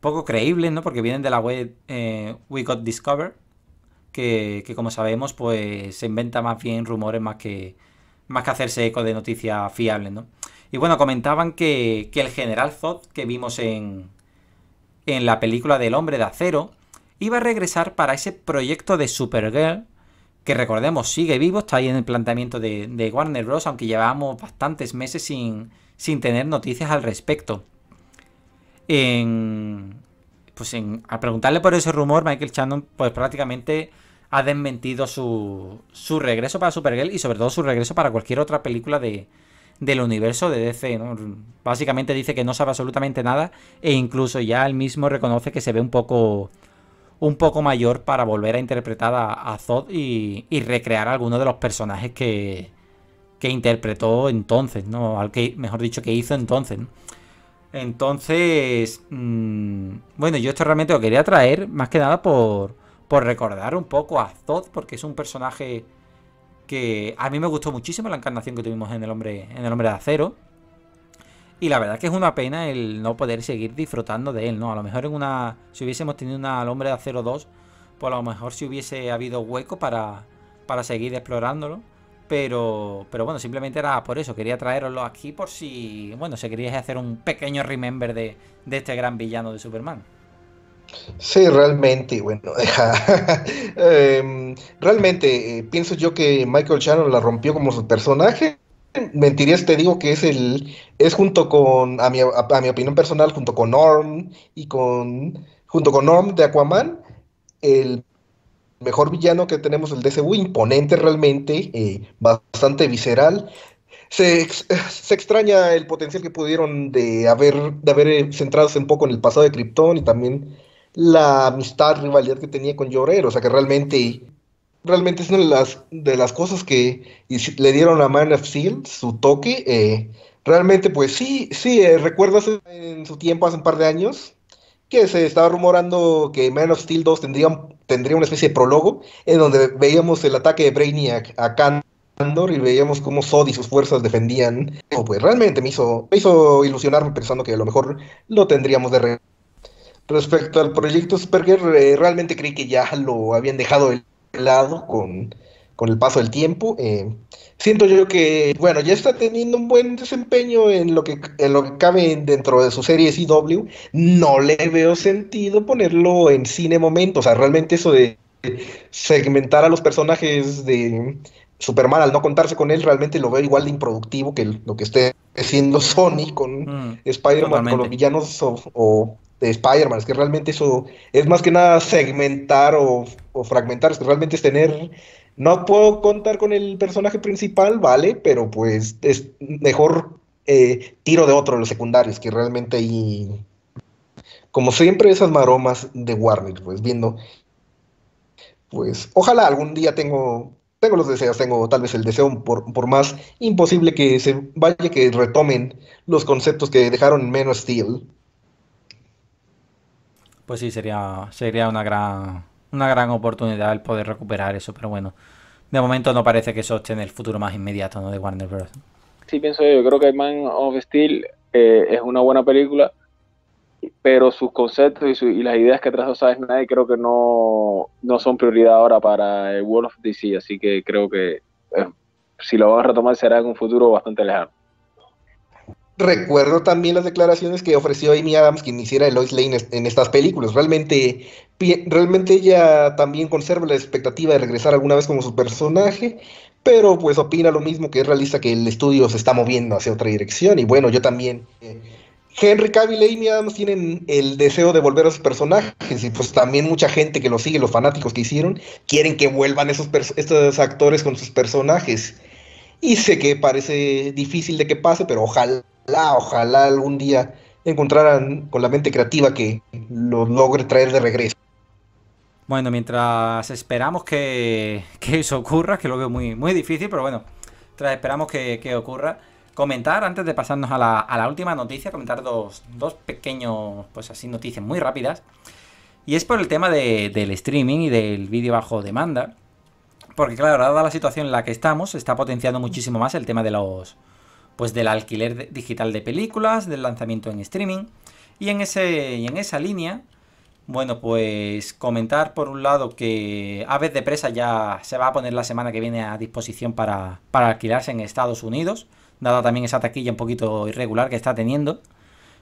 poco creíbles, ¿no? Porque vienen de la web eh, We Got Discover, que, como sabemos, pues se inventa más bien rumores más que, más que hacerse eco de noticias fiables, ¿no? Y bueno, comentaban que, el general Zod que vimos en, en la película del hombre de acero iba a regresar para ese proyecto de Supergirl que recordemos sigue vivo, está ahí en el planteamiento de, Warner Bros., aunque llevábamos bastantes meses sin, tener noticias al respecto. pues al preguntarle por ese rumor, Michael Shannon pues prácticamente ha desmentido su, su regreso para Supergirl y sobre todo su regreso para cualquier otra película de, del universo de DC. Básicamente dice que no sabe absolutamente nada e incluso ya él mismo reconoce que se ve un poco un poco mayor para volver a interpretar a, Zod y, recrear algunos de los personajes que, interpretó entonces, ¿no? Al que, mejor dicho, que hizo entonces. Entonces, mm, bueno, yo esto realmente lo quería traer, más que nada por, por recordar un poco a Zod, porque es un personaje que a mí me gustó muchísimo la encarnación que tuvimos en el hombre, en el hombre de acero. Y la verdad que es una pena el no poder seguir disfrutando de él, ¿no? A lo mejor en una. Si hubiésemos tenido una al hombre de acero 2, pues a lo mejor si hubiese habido hueco para, para seguir explorándolo. Pero, pero bueno, simplemente era por eso. Quería traeroslo aquí por si, bueno, se quería hacer un pequeño remember de, de este gran villano de Superman. Sí, realmente, bueno, [LAUGHS] em, realmente eh, pienso yo que Michael Shannon la rompió como su personaje Mentirías, te digo que es el es junto con a mi, a, mi opinión personal junto con Norm y con junto con Norm de Aquaman el mejor villano que tenemos el DCU imponente realmente eh, bastante visceral se, extraña el potencial que pudieron de haber de haber eh, centrado un poco en el pasado de Krypton y también la amistad, rivalidad que tenía con Llorero, o sea que realmente realmente es una de las, de las cosas que le dieron a Man of Steel, su toque. Eh, realmente, pues sí, sí, eh, en su tiempo, hace un par de años, que se estaba rumorando que Man of Steel 2 tendría, tendría una especie de prólogo en donde veíamos el ataque de Brainiac a Kandor y veíamos cómo Sod y sus fuerzas defendían. pues realmente me hizo, me hizo ilusionarme pensando que a lo mejor lo tendríamos de re Respecto al proyecto Sperger eh, realmente creí que ya lo habían dejado el lado con, el paso del tiempo. Eh, siento yo que, bueno, ya está teniendo un buen desempeño en lo que, lo que cabe dentro de su serie CW. No le veo sentido ponerlo en cine momento. O sea, realmente eso de segmentar a los personajes de Superman al no contarse con él, realmente lo veo igual de improductivo que lo que esté haciendo Sony con mm, Spider-Man, con los villanos o, o de Spider-Man. Es que realmente eso es más que nada segmentar o o que realmente es tener, no puedo contar con el personaje principal, vale, pero pues es mejor eh, tiro de otro los secundarios, que realmente y como siempre, esas maromas de Warner, pues viendo, pues ojalá algún día tengo, tengo los deseos, tengo tal vez el deseo, por, más imposible que se vaya, que retomen los conceptos que dejaron menos Steel. Pues sí, sería, sería una gran una gran oportunidad el poder recuperar eso, pero bueno, de momento no parece que eso esté en el futuro más inmediato de Warner Bros. Sí, pienso yo, creo que Man of Steel eh, es una buena película, pero sus conceptos y, las ideas que trajo sabes nadie creo que no, son prioridad ahora para el World of DC, así que creo que eh, si lo van a retomar será en un futuro bastante lejano recuerdo también las declaraciones que ofreció Amy Adams quien hiciera Lois Lane en estas películas. Realmente, realmente ella también conserva la expectativa de regresar alguna vez como su personaje, pero pues opina lo mismo que es realista que el estudio se está moviendo hacia otra dirección. Y bueno, yo también. Eh, Henry Cavill y Amy Adams tienen el deseo de volver a sus personajes y pues también mucha gente que los sigue, los fanáticos que hicieron, quieren que vuelvan esos estos actores con sus personajes. Y sé que parece difícil de que pase, pero ojalá, ojalá algún día encontraran con la mente creativa que lo logre traer de regreso. Bueno, mientras esperamos que, eso ocurra, que lo veo muy, muy difícil, pero bueno, esperamos que, ocurra, comentar antes de pasarnos a la, a la última noticia, comentar dos, dos pequeños, pues así, noticias muy rápidas. Y es por el tema del streaming y del vídeo bajo demanda. Porque claro, dada la situación en la que estamos, está potenciando muchísimo más el tema de los pues del alquiler digital de películas, del lanzamiento en streaming y en ese en esa línea, bueno, pues comentar por un lado que Aves de Presa ya se va a poner la semana que viene a disposición para, alquilarse en Estados Unidos, dada también esa taquilla un poquito irregular que está teniendo.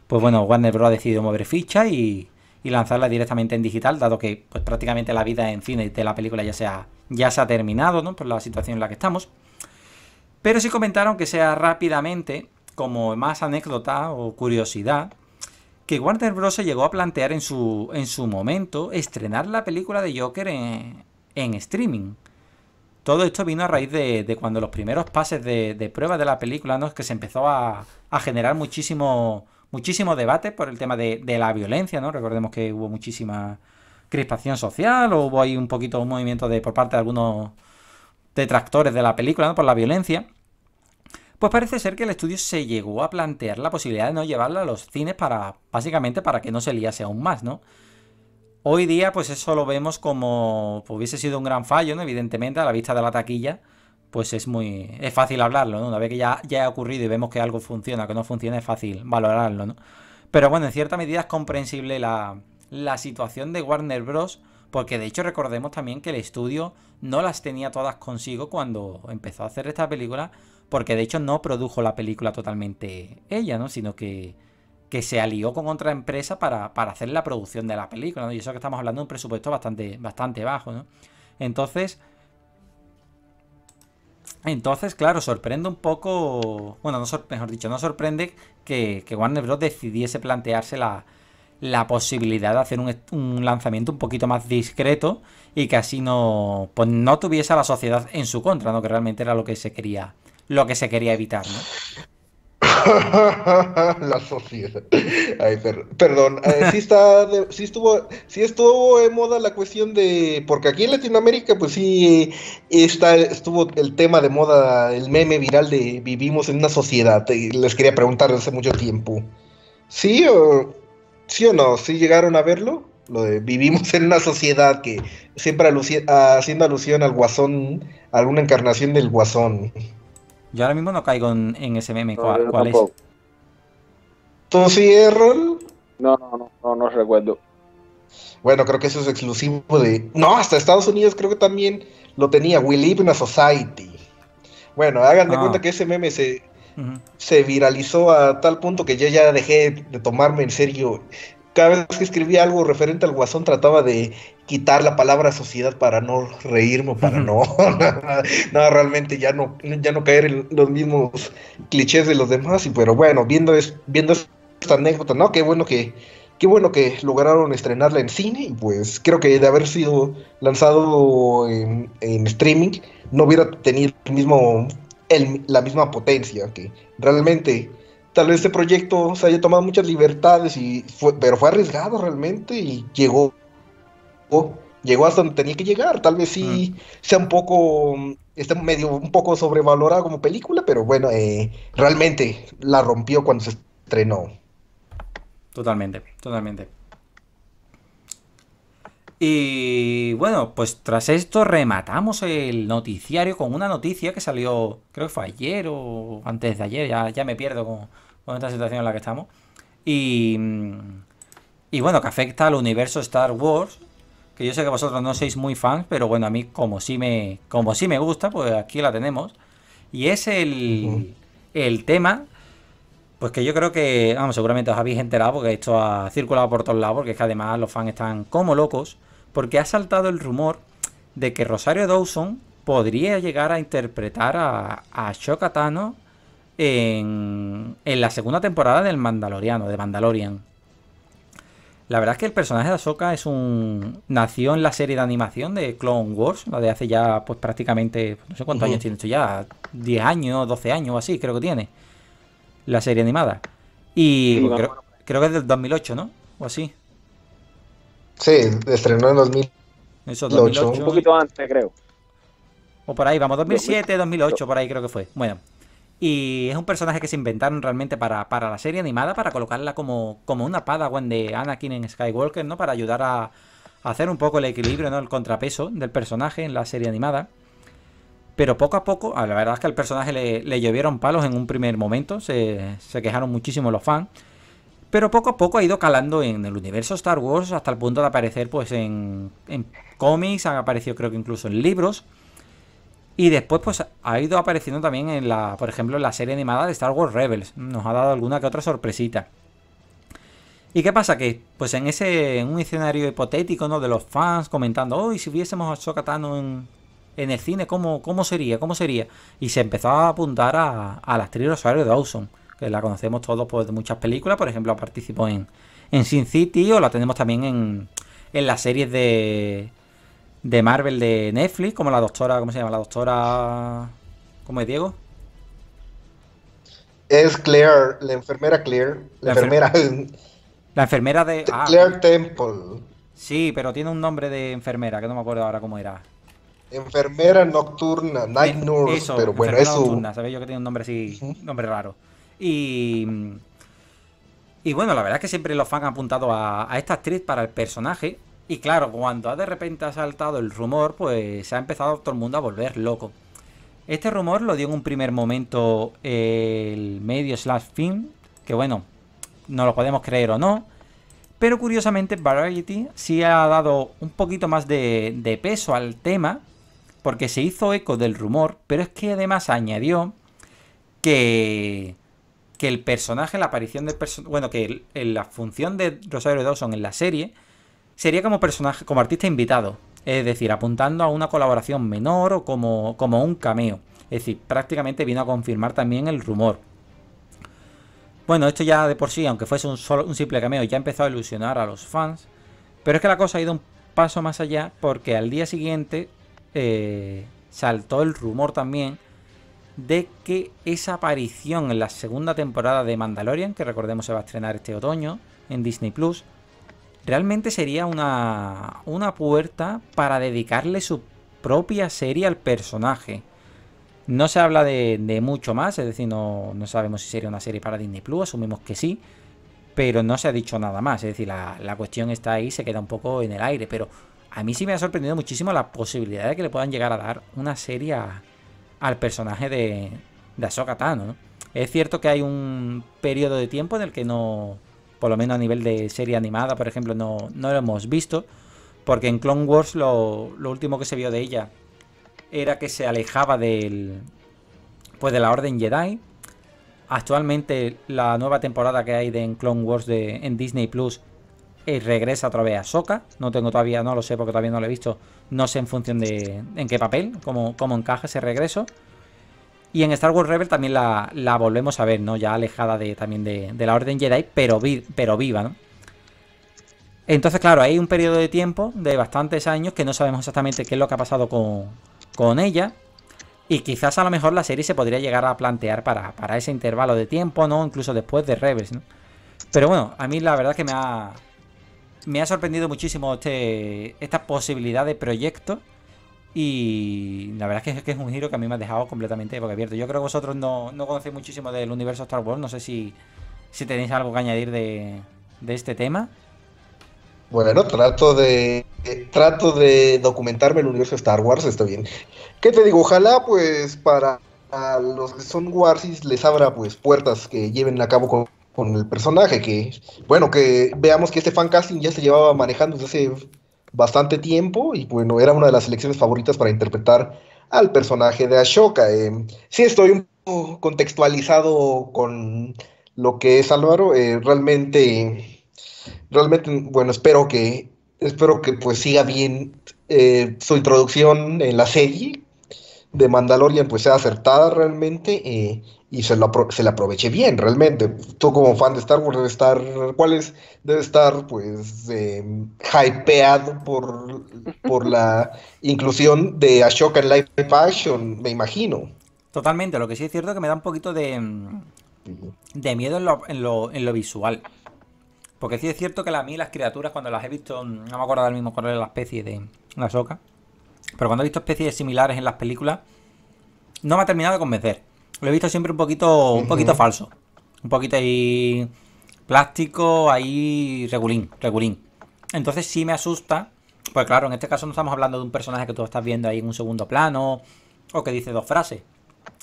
Pues bueno, Warner Bros. ha decidido mover ficha y, y lanzarla directamente en digital, dado que pues prácticamente la vida en cine de la película ya sea ya se ha terminado, ¿no? Por la situación en la que estamos. Pero sí comentaron que sea rápidamente, como más anécdota o curiosidad, que Warner Bros. llegó a plantear en su, en su momento estrenar la película de Joker en, en streaming. Todo esto vino a raíz de, cuando los primeros pases de, prueba de la película, ¿no? que se empezó a, a generar muchísimo, muchísimo debate por el tema de, de, la violencia, ¿no? Recordemos que hubo muchísima crispación social o hubo ahí un poquito un movimiento de por parte de algunos detractores de la película ¿no? por la violencia. Pues parece ser que el estudio se llegó a plantear la posibilidad de no llevarla a los cines para básicamente para que no se liase aún más, ¿no? Hoy día pues eso lo vemos como pues, hubiese sido un gran fallo, ¿no? Evidentemente a la vista de la taquilla, pues es muy es fácil hablarlo, ¿no? Una vez que ya ya ha ocurrido y vemos que algo funciona, que no funciona, es fácil valorarlo, ¿no? Pero bueno, en cierta medida es comprensible la la situación de Warner Bros. Porque de hecho recordemos también que el estudio no las tenía todas consigo cuando empezó a hacer esta película. Porque de hecho no produjo la película totalmente ella, ¿no? Sino que, que se alió con otra empresa para, hacer la producción de la película, Y eso que estamos hablando de un presupuesto bastante, bastante bajo, ¿no? Entonces... Entonces, claro, sorprende un poco. Bueno, no mejor dicho, no sorprende que, que Warner Bros. decidiese plantearse la, la posibilidad de hacer un, lanzamiento un poquito más discreto y que así no, pues no tuviese a la sociedad en su contra, ¿no? Que realmente era lo que se quería, lo que se quería evitar, ¿no? [LAUGHS] la sociedad. perdón, eh, si sí, estuvo, sí estuvo en moda la cuestión de, porque aquí en Latinoamérica pues sí está, estuvo el tema de moda, el meme viral de vivimos en una sociedad, les quería preguntar hace mucho tiempo. ¿Sí o...? ¿Sí o no? ¿Sí llegaron a verlo? Lo de, vivimos en una sociedad que siempre haciendo alusión al guasón, a alguna encarnación del guasón. Yo ahora mismo no caigo en, ese meme. ¿Cuál, es? ¿Tú sí, No, no, no, no, recuerdo. Bueno, creo que eso es exclusivo de. No, hasta Estados Unidos creo que también lo tenía. We live in a society. Bueno, háganme ah. cuenta que ese meme se, se viralizó a tal punto que ya ya dejé de tomarme en serio. Cada vez que escribía algo referente al guasón trataba de quitar la palabra sociedad para no reírme, para [LAUGHS] no, realmente ya no, ya no caer en los mismos clichés de los demás. Y pero bueno, viendo, viendo esta anécdota, ¿no? Qué bueno que, qué bueno que lograron estrenarla en cine y pues creo que de haber sido lanzado en streaming no hubiera tenido el mismo la misma potencia, que realmente tal vez este proyecto se haya tomado muchas libertades, y pero fue arriesgado realmente y llegó, llegó hasta donde tenía que llegar. Tal vez sí mm. sea un poco, está medio un poco sobrevalorado como película, pero bueno, eh, realmente la rompió cuando se estrenó. Totalmente, totalmente. Y bueno, pues tras esto rematamos el noticiario con una noticia que salió, creo que fue ayer o antes de ayer, ya, me pierdo con, esta situación en la que estamos. Y, y bueno, que afecta al universo Star Wars, que yo sé que vosotros no sois muy fans, pero bueno, a mí como sí me, como sí me gusta, pues aquí la tenemos. Y es el, el tema pues que yo creo que, vamos, seguramente os habéis enterado porque esto ha circulado por todos lados, porque es que además los fans están como locos porque ha saltado el rumor de que Rosario Dawson podría llegar a interpretar a, a Tano en, en la segunda temporada del Mandaloriano, de Mandalorian. La verdad es que el personaje de Ahsoka es un. nació en la serie de animación de Clone Wars, la de hace ya, pues prácticamente. no sé cuántos años tiene esto ya, 10 años, 12 años o así, creo que tiene. La serie animada. Y creo, creo, que es del 2008, ¿no? O así. Sí, estrenó en 2000. Eso, 2008. Un poquito antes, creo. O por ahí, vamos, 2007, 2008, por ahí creo que fue. Bueno, y es un personaje que se inventaron realmente para, la serie animada, para colocarla como, como una padawan de Anakin en Skywalker, ¿no? Para ayudar a, hacer un poco el equilibrio, ¿no? El contrapeso del personaje en la serie animada. Pero poco a poco, la verdad es que al personaje le, le llovieron palos en un primer momento, se, se quejaron muchísimo los fans pero poco a poco ha ido calando en el universo Star Wars hasta el punto de aparecer pues en, cómics, han aparecido creo que incluso en libros. Y después pues ha ido apareciendo también en la, por ejemplo, en la serie animada de Star Wars Rebels. Nos ha dado alguna que otra sorpresita. ¿Y qué pasa? Que pues en ese en un escenario hipotético, ¿no? De los fans comentando, hoy si hubiésemos a tan en, en el cine, ¿cómo, ¿cómo sería? ¿Cómo sería? Y se empezó a apuntar a, a la actriz Rosario Dawson la conocemos todos por pues, muchas películas, por ejemplo, participó en, Sin City o la tenemos también en, las series de, de Marvel de Netflix, como la doctora, ¿cómo se llama? La doctora... ¿Cómo es Diego? Es Claire, la enfermera Claire. La, enfermera... La enfermera de... Ah, Claire Temple. Sí, pero tiene un nombre de enfermera, que no me acuerdo ahora cómo era. Enfermera nocturna, night nurse, eso, pero bueno, eso... sabéis yo que tiene un nombre así, nombre raro. Y... bueno, la verdad es que siempre los fans han apuntado a, esta actriz para el personaje. Y claro, cuando de repente ha saltado el rumor, pues se ha empezado todo el mundo a volver loco. Este rumor lo dio en un primer momento el medio slash film, que bueno, no lo podemos creer o no. Pero curiosamente Variety sí ha dado un poquito más de peso al tema, porque se hizo eco del rumor, pero es que además añadió que que el personaje, la aparición del personaje, bueno, que la función de Rosario Dawson en la serie sería como personaje, como artista invitado, es decir, apuntando a una colaboración menor o como, como un cameo. Es decir, prácticamente vino a confirmar también el rumor. Bueno, esto ya de por sí, aunque fuese un, solo, un simple cameo, ya empezó a ilusionar a los fans. Pero es que la cosa ha ido un paso más allá porque al día siguiente eh, saltó el rumor también de que esa aparición en la segunda temporada de Mandalorian, que recordemos se va a estrenar este otoño en Disney Plus, realmente sería una, una puerta para dedicarle su propia serie al personaje. No se habla de, mucho más, es decir, no, sabemos si sería una serie para Disney Plus, asumimos que sí, pero no se ha dicho nada más, es decir, la, la cuestión está ahí, se queda un poco en el aire, pero a mí sí me ha sorprendido muchísimo la posibilidad de que le puedan llegar a dar una serie a, al personaje de, de Ahsoka Tano, ¿no? Es cierto que hay un periodo de tiempo en el que no, por lo menos a nivel de serie animada, por ejemplo, no, lo hemos visto, porque en Clone Wars lo, último que se vio de ella era que se alejaba del, pues de la Orden Jedi. Actualmente la nueva temporada que hay de en Clone Wars de, en Disney Plus eh, regresa otra vez a Soka. No tengo todavía, no lo sé porque todavía no lo he visto. No sé en función de en qué papel, cómo, cómo encaja ese regreso. Y en Star Wars Rebel también la, volvemos a ver, ¿no? Ya alejada de, también de, la Orden Jedi, pero, pero viva, ¿no? Entonces, claro, hay un periodo de tiempo de bastantes años que no sabemos exactamente qué es lo que ha pasado con, con ella. Y quizás a lo mejor la serie se podría llegar a plantear para, para ese intervalo de tiempo, ¿no? Incluso después de Rebels, ¿no? Pero bueno, a mí la verdad que me ha, me ha sorprendido muchísimo este, esta posibilidad de proyecto. Y la verdad es que, es un giro que a mí me ha dejado completamente boca abierto. Yo creo que vosotros no, no conocéis muchísimo del universo Star Wars. No sé si, tenéis algo que añadir de, este tema. Bueno, trato de eh, trato de documentarme el universo Star Wars, está bien. ¿Qué te digo? Ojalá pues para los que son Warsis les abra pues puertas que lleven a cabo con con el personaje que, bueno, que veamos que este fan casting ya se llevaba manejando desde hace bastante tiempo y bueno, era una de las elecciones favoritas para interpretar al personaje de Ashoka. si eh, sí, estoy un poco contextualizado con lo que es Álvaro, eh, realmente, realmente, bueno, espero que, espero que pues siga bien eh, su introducción en la serie, de Mandalorian pues sea acertada realmente eh, y se la, aproveche bien realmente. Tú como fan de Star Wars debe estar, ¿cuál es? Debe estar pues em, hypeado por, por la [LAUGHS] inclusión de Ashoka en Live Action, me imagino. Totalmente, lo que sí es cierto es que me da un poquito de, em, de miedo en lo, visual. Porque sí es cierto que a mí las criaturas cuando las he visto, no me acuerdo del mismo color de la especie de la Ashoka pero cuando he visto especies similares en las películas, no me ha terminado de convencer. Lo he visto siempre un poquito, un poquito falso. Un poquito ahí plástico, ahí regulín, regulín. Entonces sí me asusta. Pues claro, en este caso no estamos hablando de un personaje que tú estás viendo ahí en un segundo plano o que dice dos frases.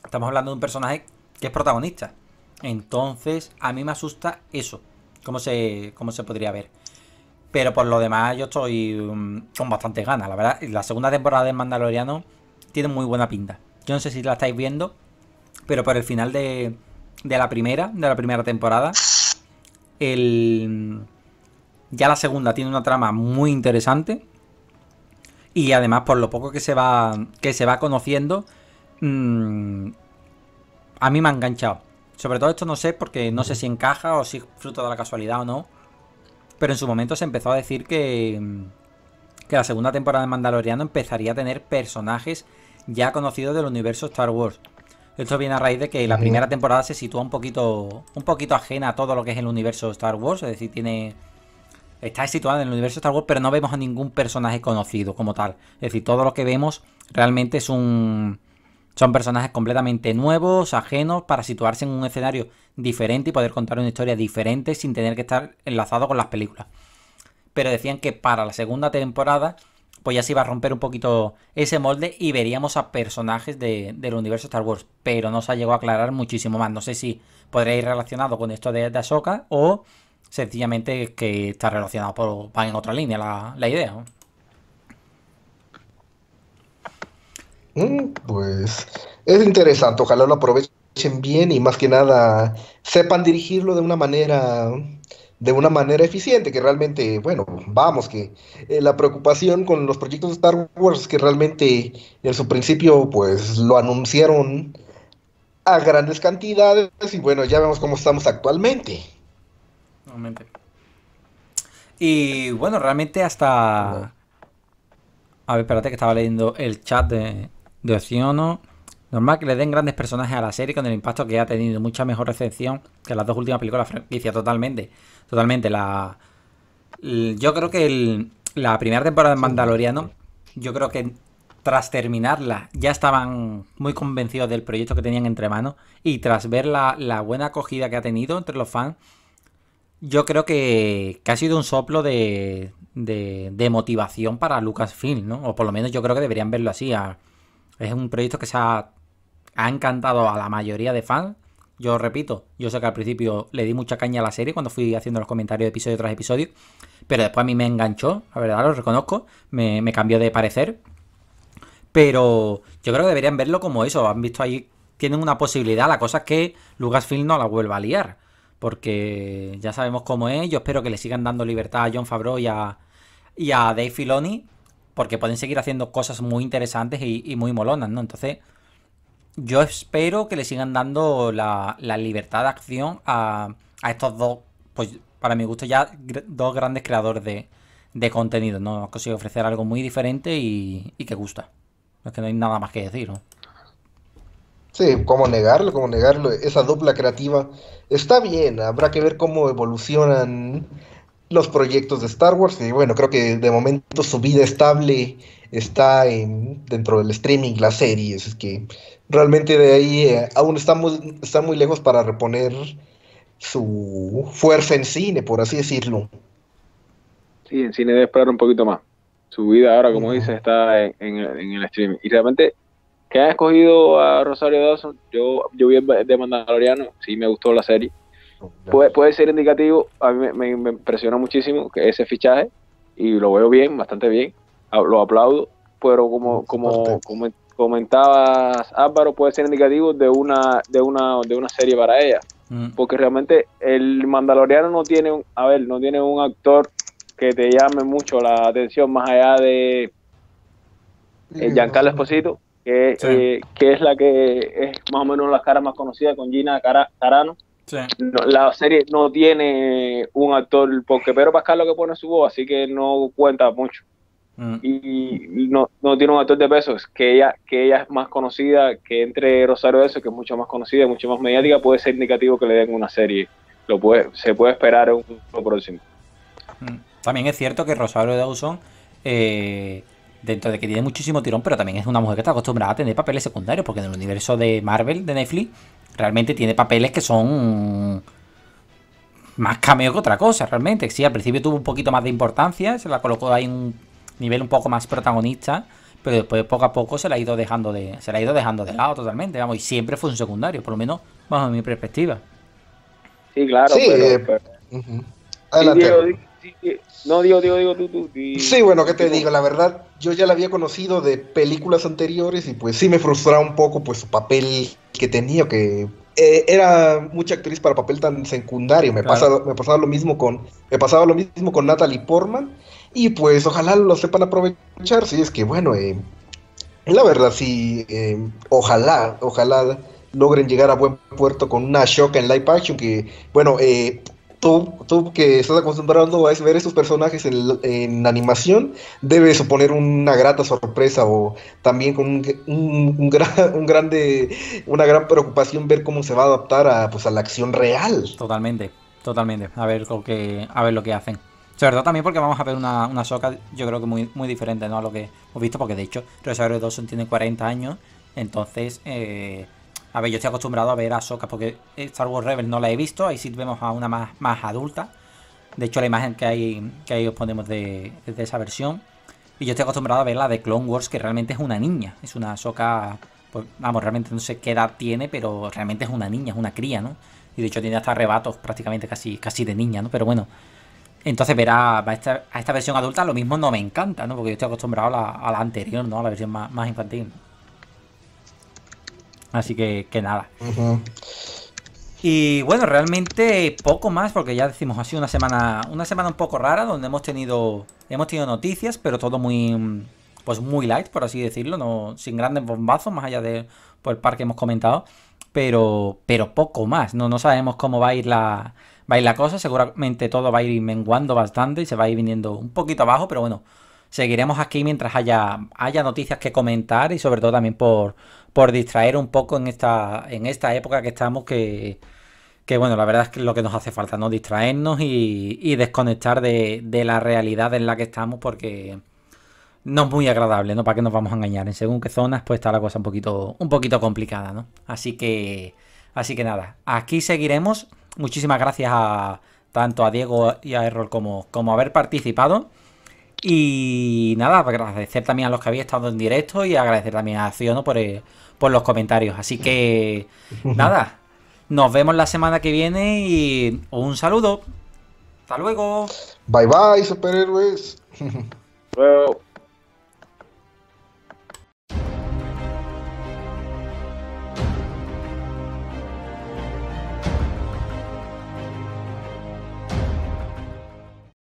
Estamos hablando de un personaje que es protagonista. Entonces, a mí me asusta eso. ¿Cómo se, cómo se podría ver? Pero por lo demás, yo estoy mm, con bastantes ganas, la verdad. La segunda temporada de Mandaloriano tiene muy buena pinta. Yo no sé si la estáis viendo, pero por el final de, de la primera, de la primera temporada, el, ya la segunda tiene una trama muy interesante. Y además, por lo poco que se va, que se va conociendo, mm, a mí me ha enganchado. Sobre todo esto no sé, porque no sé si encaja o si es fruto de la casualidad o no pero en su momento se empezó a decir que, mm, que la segunda temporada de Mandaloriano empezaría a tener personajes ya conocidos del universo Star Wars. Esto viene a raíz de que la primera temporada se sitúa un poquito, un poquito ajena a todo lo que es el universo Star Wars, es decir, tiene está situada en el universo Star Wars, pero no vemos a ningún personaje conocido como tal. Es decir, todo lo que vemos realmente son personajes completamente nuevos, ajenos, para situarse en un escenario diferente y poder contar una historia diferente sin tener que estar enlazado con las películas. Pero decían que para la segunda temporada, pues ya se iba a romper un poquito ese molde y veríamos a personajes de, del universo Star Wars. Pero no se ha llegado a aclarar muchísimo más. No sé si podría ir relacionado con esto de, de Ahsoka o sencillamente que está relacionado por, va en otra línea la, idea. Mm, pues es interesante, ojalá lo aproveche bien y más que nada sepan dirigirlo de una manera de una manera eficiente, que realmente, bueno, vamos, que eh, la preocupación con los proyectos de Star Wars, que realmente en su principio, pues lo anunciaron a grandes cantidades, y bueno, ya vemos cómo estamos actualmente. Y bueno, realmente hasta. A ver, espérate, que estaba leyendo el chat de, de Ociono. Normal que le den grandes personajes a la serie con el impacto que ha tenido, mucha mejor recepción que las dos últimas películas franquicia, totalmente. Totalmente. La, yo creo que la primera temporada de Mandaloriano, yo creo que tras terminarla ya estaban muy convencidos del proyecto que tenían entre manos y tras ver la, buena acogida que ha tenido entre los fans, yo creo que, ha sido un soplo de, motivación para Lucasfilm, ¿no? O por lo menos yo creo que deberían verlo así. es un proyecto que se ha ha encantado a la mayoría de fans. Yo repito, yo sé que al principio le di mucha caña a la serie cuando fui haciendo los comentarios de episodio tras episodio, pero después a mí me enganchó, la verdad lo reconozco, me, cambió de parecer. Pero yo creo que deberían verlo como eso, han visto ahí, tienen una posibilidad, la cosa es que Lucasfilm no la vuelva a liar, porque ya sabemos cómo es, yo espero que le sigan dando libertad a John Favreau y a, Dave Filoni, porque pueden seguir haciendo cosas muy interesantes y, y muy molonas, ¿no? Entonces yo espero que le sigan dando la, libertad de acción a, estos dos, pues para mi gusto ya dos grandes creadores de, contenido. ¿no? ha conseguido ofrecer algo muy diferente y, y que gusta. Es que no hay nada más que decir, ¿no? Sí, cómo negarlo, cómo negarlo. Esa dupla creativa está bien. Habrá que ver cómo evolucionan los proyectos de Star Wars. Y bueno, creo que de momento su vida estable está en, dentro del streaming, la serie, es que realmente de ahí eh, aún estamos, está muy lejos para reponer su fuerza en cine, por así decirlo. Sí, en cine debe esperar un poquito más. Su vida ahora, como dices, está en, en, el streaming. Y realmente, que ha escogido a Rosario Dawson, yo, yo vi de Mandaloriano, sí me gustó la serie. Oh, puede, puede ser indicativo, a mí me, impresiona muchísimo que ese fichaje y lo veo bien, bastante bien lo aplaudo, pero como, como, comentabas Álvaro, puede ser indicativo de una, de una, de una serie para ella. Mm. Porque realmente el Mandaloriano no tiene un, a ver, no tiene un actor que te llame mucho la atención más allá de eh, Giancarlo Esposito, que, eh, que es la que es más o menos la cara más conocida con Gina Carano. la serie no tiene un actor, porque Pedro Pascal lo que pone su voz, así que no cuenta mucho. Mm. Y no, tiene un actor de pesos, que ella, que ella es más conocida, que entre Rosario Eso, que es mucho más conocida, mucho más mediática, puede ser indicativo que le den una serie. Lo puede, se puede esperar un, próximo. Mm. También es cierto que Rosario Dawson, eh, dentro de que tiene muchísimo tirón, pero también es una mujer que está acostumbrada a tener papeles secundarios, porque en el universo de Marvel, de Netflix, realmente tiene papeles que son más cameo que otra cosa, realmente. Sí, al principio tuvo un poquito más de importancia, se la colocó ahí un nivel un poco más protagonista, pero después poco a poco se la ha ido dejando de, se la ha ido dejando de lado totalmente, vamos, y siempre fue un secundario, por lo menos bajo mi perspectiva. Sí, claro, sí, eh, Adelante. no, digo, digo, digo, tú, sí, bueno, ¿qué te digo? La verdad, yo ya la había conocido de películas anteriores y pues sí me frustraba un poco pues su papel que tenía, que eh, era mucha actriz para papel tan secundario. Me, me pasaba lo mismo con me pasaba lo mismo con Natalie Portman y pues ojalá lo sepan aprovechar, si es que bueno, eh, la verdad sí, eh, ojalá, ojalá logren llegar a buen puerto con una shock en live action que, bueno, eh, tú, tú que estás acostumbrado a ver esos personajes en, animación, debe suponer una grata sorpresa o también con un, gran, [LAUGHS] un, grande, una gran preocupación ver cómo se va a adaptar a, pues, a la acción real. Totalmente, totalmente. A ver a ver lo que hacen. De verdad también porque vamos a ver una, una Soca, yo creo que muy, muy diferente ¿no? a lo que hemos visto, porque de hecho Rosario Dawson tiene 40 años, entonces, eh, a ver, yo estoy acostumbrado a ver a Soca, porque eh, Star Wars Rebel no la he visto, ahí sí vemos a una más, más adulta, de hecho la imagen que hay que ahí os ponemos de, de esa versión, y yo estoy acostumbrado a ver la de Clone Wars, que realmente es una niña, es una Soca, pues, vamos, realmente no sé qué edad tiene, pero realmente es una niña, es una cría, ¿no? Y de hecho tiene hasta arrebatos prácticamente casi, casi de niña, ¿no? Pero bueno... Entonces verá, a esta, a esta versión adulta lo mismo no me encanta, ¿no? Porque yo estoy acostumbrado a la, anterior, ¿no? A la versión más, infantil. Así que, que nada. Y bueno, realmente poco más, porque ya decimos así una semana, una semana un poco rara, donde hemos tenido, hemos tenido noticias, pero todo muy, pues muy light, por así decirlo, no, sin grandes bombazos, más allá de por pues, el par que hemos comentado, pero, pero poco más. No, no sabemos cómo va a ir la, va a ir la cosa, seguramente todo va a ir menguando bastante y se va a ir viniendo un poquito abajo, pero bueno, seguiremos aquí mientras haya, haya noticias que comentar y sobre todo también por, por distraer un poco en esta, en esta época que estamos que, bueno, la verdad es que es lo que nos hace falta, ¿no? Distraernos y, desconectar de, la realidad en la que estamos porque no es muy agradable, ¿no? ¿Para que nos vamos a engañar? En según qué zonas pues está la cosa un poquito, un poquito complicada, ¿no? Así que, así que nada, aquí seguiremos Muchísimas gracias a tanto a Diego y a Errol como, como haber participado. Y nada, agradecer también a los que habéis estado en directo y agradecer también a Ciono por, eh, por los comentarios. Así que [LAUGHS] nada, nos vemos la semana que viene y un saludo. Hasta luego. Bye bye, superhéroes.